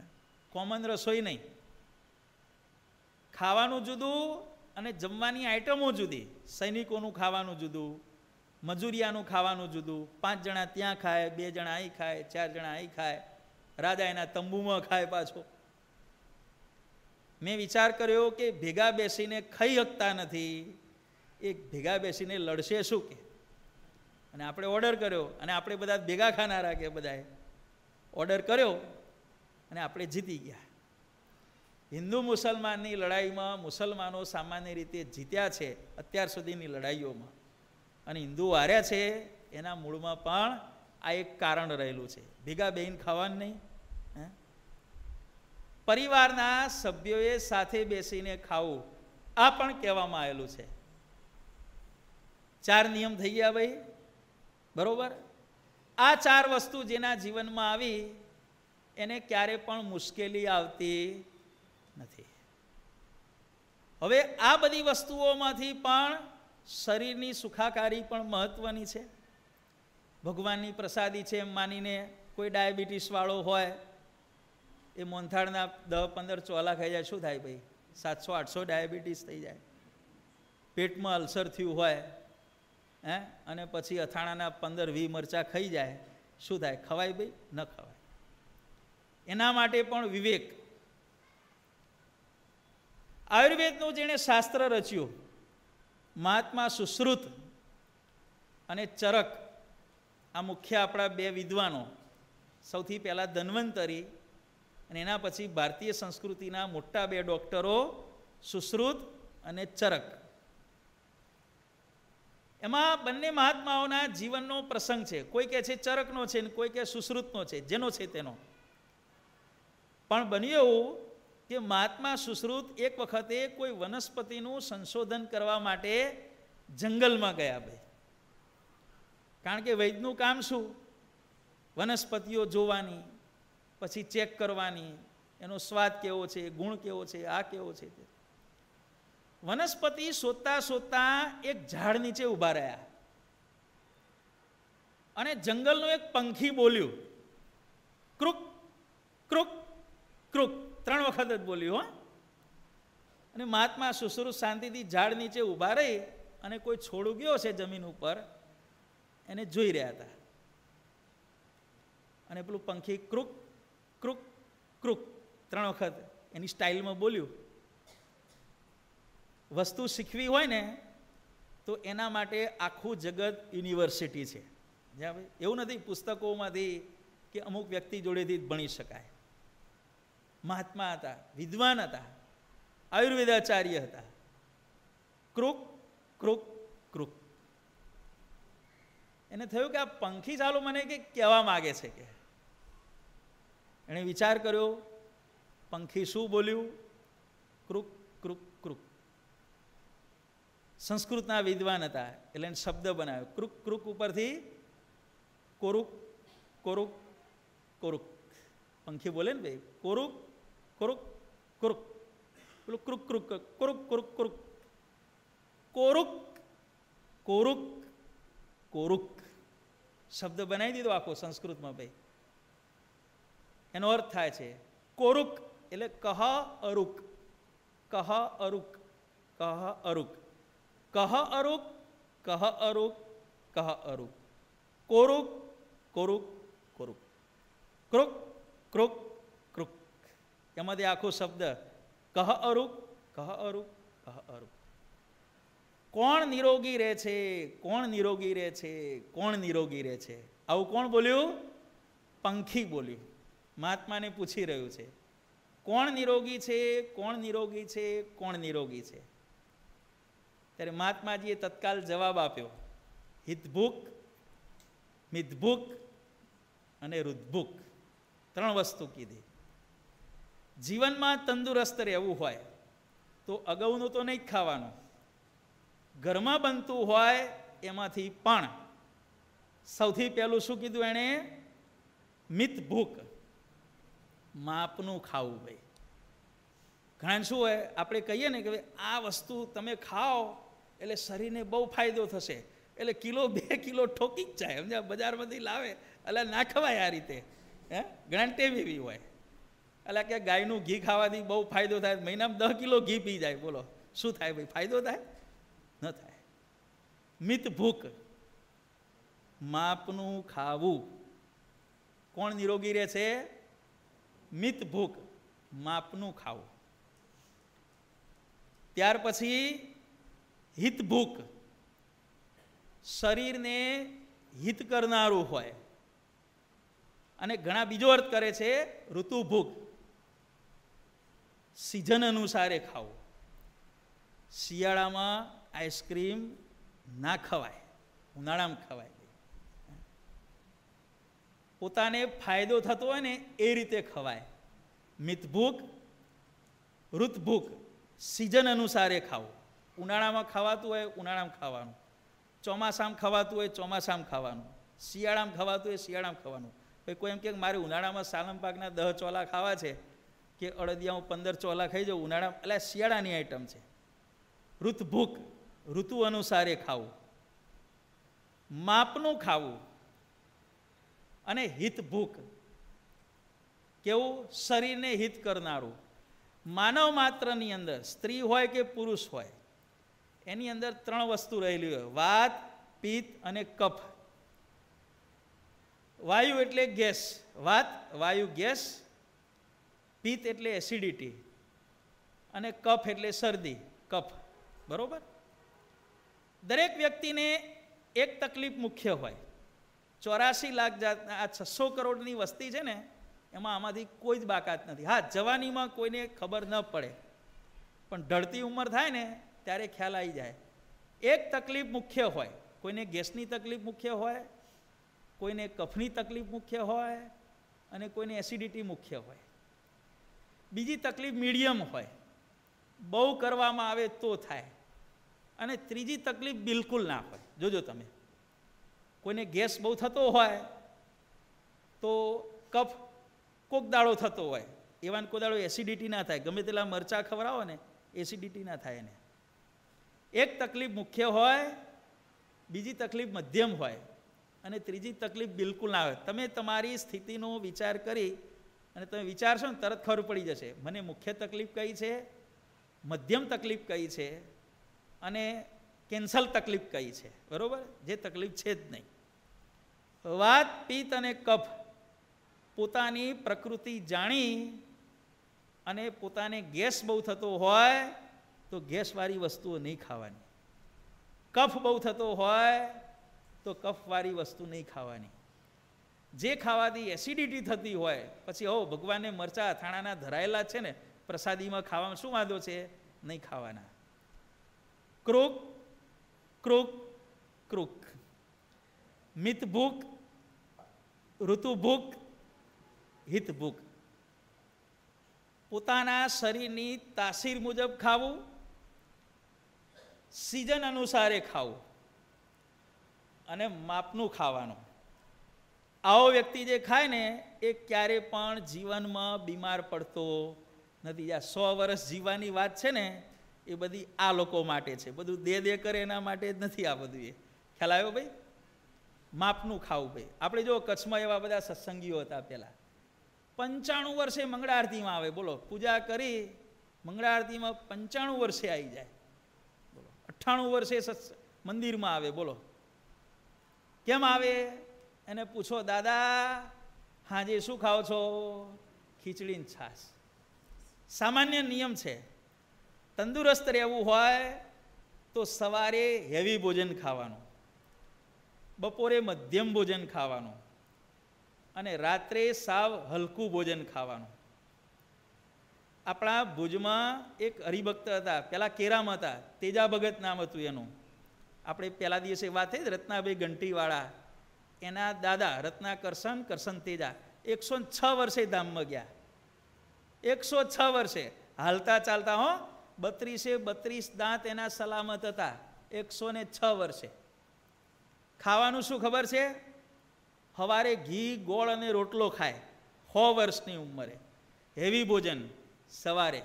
કોમન રસોઈ નહીં ખાવાનું જુદું અને જમવાની આઈટમો જુદી સૈનિકોનું ખાવાનું જુદું મજૂરિયાનું ખાવાનું જુદું પાંચ જણા ત્યાં ખાય બે જણા અહીં ખાય ચાર જણા અહીં ખાય રાજા એના તંબુમાં ખાય પાછો મેં વિચાર કર્યો કે ભેગા બેસીને ખાઈ શકતા નથી એ ભેગા બેસીને લડશે શું કે અને આપણે ઓર્ડર કર્યો અને આપણે બધા ભેગા ખાનારા કે બધાએ ઓર્ડર કર્યો અને આપણે જીતી ગયા હિન્દુ મુસલમાનની લડાઈમાં મુસલમાનો સામાન્ય રીતે જીત્યા છે અત્યાર સુધીની લડાઈઓમાં અને હિન્દુ હાર્યા છે એના મૂળમાં પણ આ એક કારણ રહેલું છે ભેગા બેન ખાવાનું નહીં પરિવારના સભ્યોએ સાથે બેસીને ખાવું આ પણ કહેવામાં આવેલું છે ચાર નિયમ થઈ ગયા ભાઈ બરોબર આ ચાર વસ્તુ જેના જીવનમાં આવી એને ક્યારે પણ મુશ્કેલી આવતી નથી હવે આ બધી વસ્તુઓમાંથી પણ શરીરની સુખાકારી પણ મહત્ત્વની છે ભગવાનની પ્રસાદી છે એમ માનીને કોઈ ડાયાબિટીસવાળો હોય એ મોંથાળના દસ પંદર ચોલા ખાઈ જાય શું થાય ભાઈ સાતસો આઠસો ડાયાબિટીસ થઈ જાય પેટમાં અલ્સર થયું હોય હે અને પછી અથાણાના પંદર વી મરચાં ખાઈ જાય શું થાય ખવાય ભાઈ ન ખવાય એના માટે પણ વિવેક આયુર્વેદનું જેણે શાસ્ત્ર રચ્યું મહાત્મા સુશ્રુત અને ચરક આ મુખ્ય આપણા બે વિદ્વાનો સૌથી પહેલાં ધન્વંતરી અને એના પછી ભારતીય સંસ્કૃતિના મોટા બે ડૉક્ટરો સુશ્રુત અને ચરક એમાં બંને મહાત્માઓના જીવનનો પ્રસંગ છે કોઈ કે છે ચરકનો છે ને કોઈ કે સુશ્રુતનો છે જેનો છે તેનો પણ બન્યું એવું કે મહાત્મા સુશ્રુત એક વખતે કોઈ વનસ્પતિનું સંશોધન કરવા માટે જંગલમાં ગયા ભાઈ કારણ કે વૈદનું કામ શું વનસ્પતિઓ જોવાની પછી ચેક કરવાની એનો સ્વાદ કેવો છે ગુણ કેવો છે આ કેવો છે તે વનસ્પતિ શોધતા શોધતા એક ઝાડ નીચે ઊભા રહ્યા અને જંગલનું એક પંખી બોલ્યું ક્રુક ક્રુક ક્રુક ત્રણ વખત જ બોલ્યું હો અને મહાત્મા સુસુરુ શાંતિથી ઝાડ નીચે ઊભા રહી અને કોઈ છોડ ગયો છે જમીન ઉપર એને જોઈ રહ્યા હતા અને પેલું પંખી ક્રુક ક્રુક ક્રુક ત્રણ વખત એની સ્ટાઇલમાં બોલ્યું વસ્તુ શીખવી હોય ને તો એના માટે આખું જગત યુનિવર્સિટી છે એવું નથી પુસ્તકોમાંથી કે અમુક વ્યક્તિ જોડેથી ભણી શકાય મહાત્મા હતા વિદ્વાન હતા આયુર્વેદાચાર્ય હતા ક્રુક ક્રુક ક્રુક એને થયું કે આ પંખી ચાલો મને કે કહેવા માગે છે કે એણે વિચાર કર્યો પંખી શું બોલ્યું ક્રુક સંસ્કૃતના વિદ્વાન હતા એટલે એને શબ્દ બનાવ્યો કૃક કૃક ઉપરથી કોરુક કોરુક કોરુક પંખી બોલે ને ભાઈ કોરુક કોરુક કુરુક પેલું કૃક કૃક કુરુક કોરુક કોરુક કોરુક કોરુક કોરુક શબ્દ બનાવી દીધો આખો સંસ્કૃતમાં ભાઈ એનો અર્થ થાય છે કોરુક એટલે કહ અરુક કહ અરુક કહ અરુક કહ અરુક કહ અરુક કહ અરુક કોરુક કોરુક કોરુક ક્રુક ક્રુક ક્રુક એમાંથી આખો શબ્દ કહ અરુક કહ અરુક કહ અરુક કોણ નિરોગી રહે છે કોણ નિરોગી રહે છે કોણ નિરોગી રહે છે આવું કોણ બોલ્યું પંખી બોલ્યું મહાત્માને પૂછી રહ્યું છે કોણ નિરોગી છે કોણ નિરોગી છે કોણ નિરોગી છે ત્યારે મહાત્માજીએ તત્કાલ જવાબ આપ્યો હિતભૂક મિતભૂક અને રુદ્ભૂક ત્રણ વસ્તુ કીધી જીવનમાં તંદુરસ્ત રહેવું હોય તો અગાઉનું તો નહીં ખાવાનું ઘરમાં બનતું હોય એમાંથી પણ સૌથી પહેલું શું કીધું એણે મિતભૂક માપનું ખાવું ભાઈ ઘણા શું હોય આપણે કહીએ ને કે આ વસ્તુ તમે ખાઓ એટલે શરીરને બહુ ફાયદો થશે એટલે કિલો બે કિલો ઠોકી જ જાય સમજા બજારમાંથી લાવે એટલે ના ખવાય આ રીતે હે ઘણા ટેમ એવી હોય એટલે કે ગાયનું ઘી ખાવાથી બહુ ફાયદો થાય મહિનામાં દહ કિલો ઘી પી જાય બોલો શું થાય ભાઈ ફાયદો થાય ન થાય મિત ભૂખ માપનું ખાવું કોણ નિરોગી રહે છે મિત ભૂખ માપનું ખાવું ત્યાર પછી હિતભૂક શરીરને હિત કરનારું હોય અને ઘણા બીજો અર્થ કરે છે ઋતુભૂક સિઝન અનુસારે ખાવું શિયાળામાં આઈસ્ક્રીમ ના ખવાય ઉનાળામાં ખવાય પોતાને ફાયદો થતો હોય ને એ રીતે ખવાય મિતભૂક ઋતભૂક સિઝન અનુસારે ખાવું ઉનાળામાં ખાવાતું હોય ઉનાળામાં ખાવાનું ચોમાસામાં ખાવાતું હોય ચોમાસામાં ખાવાનું શિયાળામાં ખાવાતું હોય શિયાળામાં ખાવાનું ભાઈ કોઈ એમ કે મારે ઉનાળામાં સાલમ પાકના દહ ચોલા ખાવા છે કે અડદિયા હું પંદર ચોલા ખાઈ જાઉં ઉનાળા એટલે શિયાળાની આઈટમ છે ઋતભૂક ઋતુ અનુસારે ખાવું માપનું ખાવું અને હિતભૂક કેવું શરીરને હિત કરનારું માનવ માત્રની અંદર સ્ત્રી હોય કે પુરુષ હોય એની અંદર ત્રણ વસ્તુ રહેલી હોય વાત પિત્ત અને કફ વાયુ એટલે ગેસ વાત વાયુ ગેસ પિત્ત એટલે એસિડિટી અને કફ એટલે શરદી કફ બરાબર દરેક વ્યક્તિને એક તકલીફ મુખ્ય હોય ચોરાસી લાખ જાત આ છસો કરોડની વસ્તી છે ને એમાં આમાંથી કોઈ જ બાકાત નથી હા જવાનીમાં કોઈને ખબર ન પડે પણ ઢળતી ઉંમર થાય ને ત્યારે ખ્યાલ આવી જાય એક તકલીફ મુખ્ય હોય કોઈને ગેસની તકલીફ મુખ્ય હોય કોઈને કફની તકલીફ મુખ્ય હોય અને કોઈને એસિડિટી મુખ્ય હોય બીજી તકલીફ મીડિયમ હોય બહુ કરવામાં આવે તો થાય અને ત્રીજી તકલીફ બિલકુલ ના હોય જોજો તમે કોઈને ગેસ બહુ થતો હોય તો કફ કોક દાડો થતો હોય એવાને કોઈ દાડો એસિડિટી ના થાય ગમે તેટલા મરચાં ખવડાવો ને એસિડિટી ના થાય એને એક તકલીફ મુખ્ય હોય બીજી તકલીફ મધ્યમ હોય અને ત્રીજી તકલીફ બિલકુલ ના હોય તમે તમારી સ્થિતિનો વિચાર કરી અને તમે વિચારશો ને તરત ખબર પડી જશે મને મુખ્ય તકલીફ કઈ છે મધ્યમ તકલીફ કઈ છે અને કેન્સલ તકલીફ કઈ છે બરાબર જે તકલીફ છે જ નહીં વાત પિત્ત અને કફ પોતાની પ્રકૃતિ જાણી અને પોતાને ગેસ બહુ થતો હોય તો ગેસવાળી વસ્તુઓ નહીં ખાવાની કફ બહુ થતો હોય તો કફવાળી વસ્તુ નહીં ખાવાની જે ખાવાથી એસિડિટી થતી હોય પછી હો ભગવાનને મરચા અથાણાના ધરાયેલા છે ને પ્રસાદીમાં ખાવામાં શું વાંધો છે નહીં ખાવાના ક્રોક ક્રોક ક્રોક મિતભૂક ઋતુભૂક હિતભૂક પોતાના શરીરની તાસીર મુજબ ખાવું સિઝન અનુસારે ખાવું અને માપનું ખાવાનું આવો વ્યક્તિ જે ખાય ને એ ક્યારે પણ જીવનમાં બીમાર પડતો નથી આ સો વર્ષ જીવવાની વાત છે ને એ બધી આ લોકો માટે છે બધું દે દે કરે એના માટે જ નથી આ બધું એ ખ્યાલ આવ્યો ભાઈ માપનું ખાવું ભાઈ આપણે જો કચ્છમાં એવા બધા સત્સંગીઓ હતા પહેલાં પંચાણું વર્ષે મંગળારતીમાં આવે બોલો પૂજા કરી મંગળારતીમાં પંચાણું વર્ષે આવી જાય અઠ્ઠાણું વર્ષે મંદિરમાં આવે બોલો કેમ આવે એને પૂછો દાદા હાજી શું ખાઓ છો ખીચડીની છાશ સામાન્ય નિયમ છે તંદુરસ્ત રહેવું હોય તો સવારે હેવી ભોજન ખાવાનું બપોરે મધ્યમ ભોજન ખાવાનું અને રાત્રે સાવ હલકું ભોજન ખાવાનું આપણા ભુજમાં એક હરિભક્ત હતા પહેલાં કેરામ હતા તેજા ભગત નામ હતું એનું આપણે પહેલા દિવસે વાત થઈ રત્નાભાઈ ઘંટીવાળા એના દાદા રત્ના કરશન કરશન તેજા એકસો છ વર્ષે ધામમાં ગયા એકસો છ વર્ષે હાલતા ચાલતા હો બત્રીસે બત્રીસ દાંત એના સલામત હતા એકસો ને છ વર્ષે ખાવાનું શું ખબર છે સવારે ઘી ગોળ અને રોટલો ખાય સો વર્ષની ઉંમરે હેવી ભોજન સવારે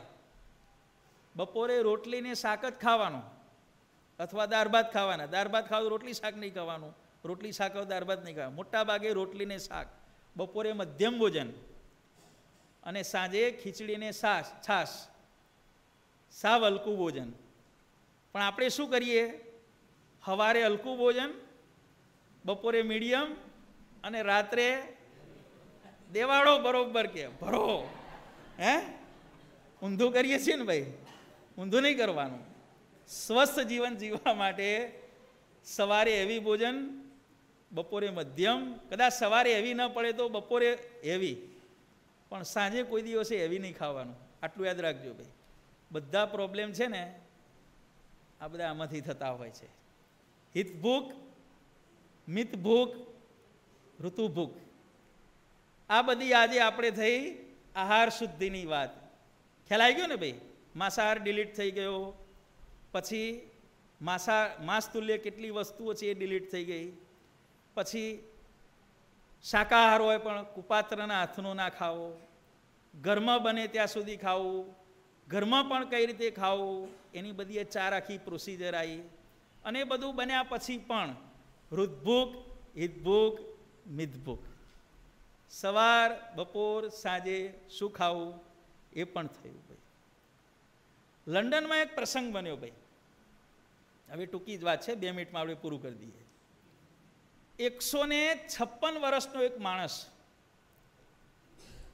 બપોરે રોટલીને શાક જ ખાવાનું અથવા દાળ ભાત ખાવાના દાળ ભાત ખાવ રોટલી શાક નહીં ખાવાનું રોટલી શાક દાળ ભાત નહીં ખાવાનું મોટા ભાગે રોટલીને શાક બપોરે મધ્યમ ભોજન અને સાંજે ખીચડીને છાશ છાશ સાવ હલકું ભોજન પણ આપણે શું કરીએ સવારે હલકું ભોજન બપોરે મીડિયમ અને રાત્રે દેવાળો બરોબર કે ભરો હે ઊંધું કરીએ છીએ ને ભાઈ ઊંધું નહીં કરવાનું સ્વસ્થ જીવન જીવવા માટે સવારે હેવી ભોજન બપોરે મધ્યમ કદાચ સવારે હેવી ન પડે તો બપોરે હેવી પણ સાંજે કોઈ દિવસે હેવી નહીં ખાવાનું આટલું યાદ રાખજો ભાઈ બધા પ્રોબ્લેમ છે ને આ બધા આમાંથી થતા હોય છે હિત ભૂખ મિત આ બધી આજે આપણે થઈ આહાર શુદ્ધિની વાત ખ્યાલ આવી ગયો ને ભાઈ માંસાહાર ડિલીટ થઈ ગયો પછી માંસા માંસતુલ્ય કેટલી વસ્તુઓ છે એ ડિલીટ થઈ ગઈ પછી શાકાહાર હોય પણ કુપાત્રના હાથનો ના ખાવો ઘરમાં બને ત્યાં સુધી ખાવું ઘરમાં પણ કઈ રીતે ખાવું એની બધી એ ચાર આખી પ્રોસિજર આવી અને એ બધું બન્યા પછી પણ હૃદભૂક હિતભૂક મિતભૂક સવાર બપોર સાંજે શું ખાવું એ પણ થયું ભાઈ લંડનમાં એક પ્રસંગ બન્યો ભાઈ હવે ટૂંકી જ વાત છે બે મિનિટમાં આપણે પૂરું કરી દઈએ એકસો ને છપ્પન વર્ષનો એક માણસ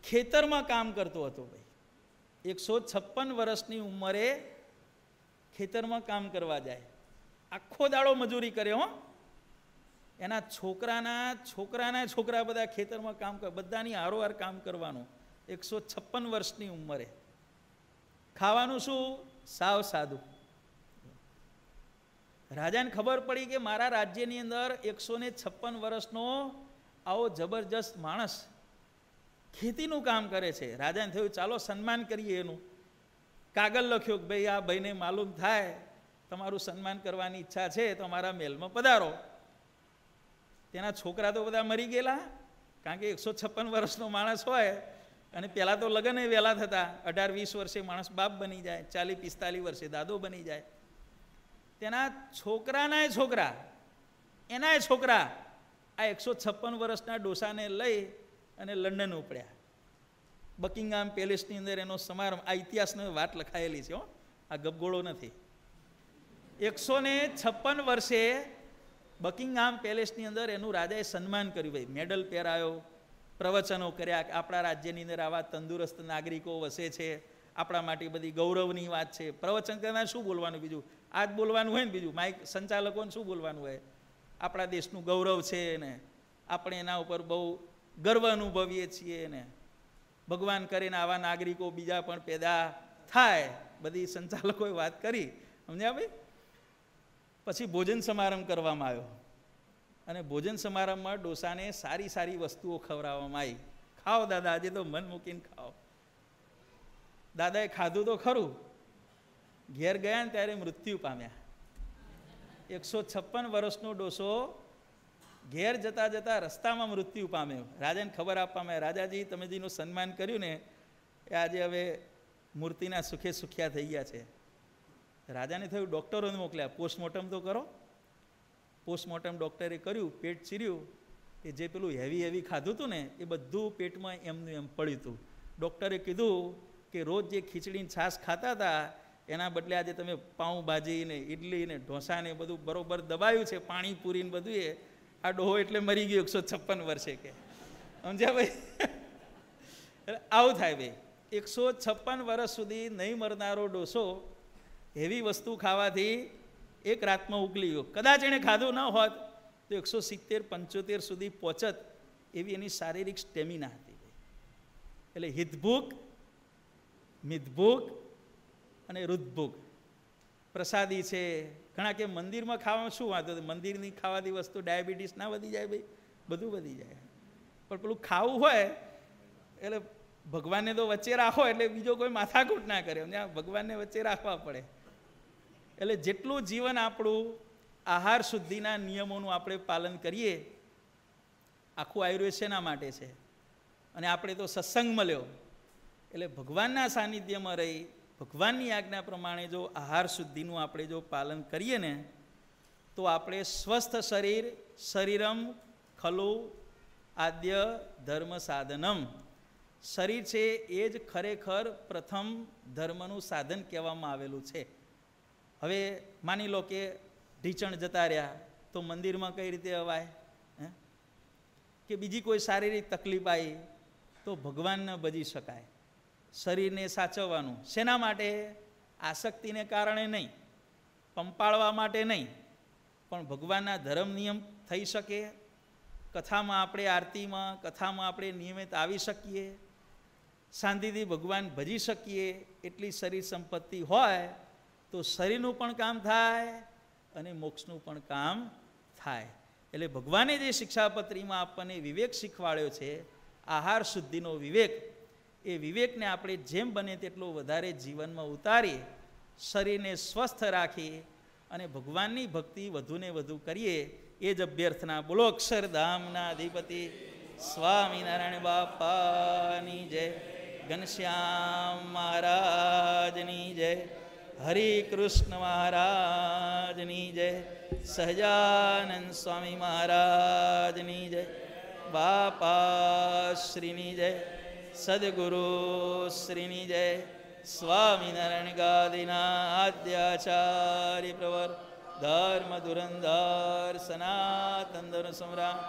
ખેતરમાં કામ કરતો હતો ભાઈ એકસો છપ્પન વર્ષની ઉંમરે ખેતરમાં કામ કરવા જાય આખો દાડો મજૂરી કરે હો એના છોકરાના છોકરાના છોકરા બધા ખેતરમાં કામ કરે બધાની હારોહાર કામ કરવાનું એકસો છપ્પન વર્ષની ઉંમરે ખાવાનું શું સાવ સાદું રાજાને ખબર પડી કે મારા રાજ્યની અંદર એકસો ને છપ્પન વર્ષનો આવો જબરજસ્ત માણસ ખેતીનું કામ કરે છે રાજાને થયું ચાલો સન્માન કરીએ એનું કાગળ લખ્યો કે ભાઈ આ ભાઈને માલુમ થાય તમારું સન્માન કરવાની ઈચ્છા છે તો મારા મેલમાં પધારો તેના છોકરા તો બધા મરી ગયેલા કારણ કે એકસો છપ્પન વર્ષનો માણસ હોય અને પહેલાં તો લગ્ન એ વહેલા થતા અઢાર વીસ વર્ષે માણસ બાપ બની જાય ચાલી પિસ્તાલીસ વર્ષે દાદો બની જાય તેના છોકરાનાય છોકરા એનાય છોકરા આ એકસો છપ્પન વર્ષના ડોસાને લઈ અને લંડન ઉપડ્યા બકિંગામ પેલેસની અંદર એનો સમારંભ આ ઇતિહાસની વાત લખાયેલી છે હો આ ગબગોળો નથી એકસો ને છપ્પન વર્ષે બકિંગહામ પેલેસની અંદર એનું રાજાએ સન્માન કર્યું ભાઈ મેડલ પહેરાયો પ્રવચનો કર્યા કે આપણા રાજ્યની અંદર આવા તંદુરસ્ત નાગરિકો વસે છે આપણા માટે બધી ગૌરવની વાત છે પ્રવચન કરનાર શું બોલવાનું બીજું આ જ બોલવાનું હોય ને બીજું માઇક સંચાલકોને શું બોલવાનું હોય આપણા દેશનું ગૌરવ છે ને આપણે એના ઉપર બહુ ગર્વ અનુભવીએ છીએ ને ભગવાન કરીને આવા નાગરિકો બીજા પણ પેદા થાય બધી સંચાલકોએ વાત કરી સમજ્યા ભાઈ પછી ભોજન સમારંભ કરવામાં આવ્યો અને ભોજન સમારંભમાં ડોસાને સારી સારી વસ્તુઓ ખવડાવવામાં આવી ખાઓ દાદા આજે તો મન મૂકીને ખાઓ દાદાએ ખાધું તો ખરું ઘેર ગયા ને ત્યારે મૃત્યુ પામ્યા એકસો છપ્પન વર્ષનો ડોસો ઘેર જતાં જતાં રસ્તામાં મૃત્યુ પામ્યો રાજાને ખબર આપવામાં આવ્યા રાજાજી તમે જેનું સન્માન કર્યું ને એ આજે હવે મૂર્તિના સુખે સુખ્યા થઈ ગયા છે રાજાને થયું ડૉક્ટરોને મોકલ્યા પોસ્ટમોર્ટમ તો કરો પોસ્ટમોર્ટમ ડૉક્ટરે કર્યું પેટ ચીર્યું એ જે પેલું હેવી હેવી ખાધું હતું ને એ બધું પેટમાં એમનું એમ પડ્યું હતું ડૉક્ટરે કીધું કે રોજ જે ખીચડીની છાશ ખાતા હતા એના બદલે આજે તમે પાઉંભાજી ને ઇડલી ને ઢોસા ને બધું બરોબર દબાયું છે પાણીપુરી ને બધું એ આ ડોહો એટલે મરી ગયો એકસો છપ્પન વર્ષે કે સમજ્યા ભાઈ એટલે આવું થાય ભાઈ એકસો છપ્પન વર્ષ સુધી નહીં મરનારો ડોસો હેવી વસ્તુ ખાવાથી એક રાતમાં ઉગલી ગયો કદાચ એણે ખાધું ન હોત તો એકસો સિત્તેર પંચોતેર સુધી પહોંચત એવી એની શારીરિક સ્ટેમિના હતી એટલે હિતભૂક મિતભૂખ અને રુદ્ભૂખ પ્રસાદી છે ઘણા કે મંદિરમાં ખાવામાં શું વાંધો મંદિરની ખાવાથી વસ્તુ ડાયાબિટીસ ના વધી જાય ભાઈ બધું વધી જાય પણ પેલું ખાવું હોય એટલે ભગવાનને તો વચ્ચે રાખો એટલે બીજો કોઈ માથાકૂટ ના કરે ભગવાનને વચ્ચે રાખવા પડે એટલે જેટલું જીવન આપણું આહાર શુદ્ધિના નિયમોનું આપણે પાલન કરીએ આખું આયુર્વેદ શેના માટે છે અને આપણે તો સત્સંગ મળ્યો એટલે ભગવાનના સાનિધ્યમાં રહી ભગવાનની આજ્ઞા પ્રમાણે જો આહાર શુદ્ધિનું આપણે જો પાલન કરીએ ને તો આપણે સ્વસ્થ શરીર શરીરમ ખલુ આદ્ય ધર્મ સાધનમ શરીર છે એ જ ખરેખર પ્રથમ ધર્મનું સાધન કહેવામાં આવેલું છે હવે માની લો કે ઢીચણ જતા રહ્યા તો મંદિરમાં કઈ રીતે અવાય હે કે બીજી કોઈ શારીરિક તકલીફ આવી તો ભગવાનને બજી શકાય શરીરને સાચવવાનું શેના માટે આસક્તિને કારણે નહીં પંપાળવા માટે નહીં પણ ભગવાનના ધર્મ નિયમ થઈ શકે કથામાં આપણે આરતીમાં કથામાં આપણે નિયમિત આવી શકીએ શાંતિથી ભગવાન ભજી શકીએ એટલી શરીર સંપત્તિ હોય તો શરીરનું પણ કામ થાય અને મોક્ષનું પણ કામ થાય એટલે ભગવાને જે શિક્ષાપત્રીમાં આપણને વિવેક શીખવાડ્યો છે આહાર શુદ્ધિનો વિવેક એ વિવેકને આપણે જેમ બને તેટલો વધારે જીવનમાં ઉતારીએ શરીરને સ્વસ્થ રાખીએ અને ભગવાનની ભક્તિ વધુને વધુ કરીએ એ જ અભ્યર્થના બોલો અક્ષરધામના અધિપતિ સ્વામિનારાયણ બાપાની જય ઘનશ્યામ મહારાજની જય હરે કૃષ્ણ મહારાજની જય સહજાનંદ સ્વામી મહારાજની જય બાપા શ્રીની જય સદગુરુ શ્રીની જય સ્વામિનારાયણ ગાદીના આદ્યાચાર્ય પ્રવર ધર્મ ધુરંધર સનાતન ધર્મ સમ્રાટ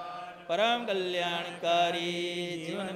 પરમ કલ્યાણકારી જીવન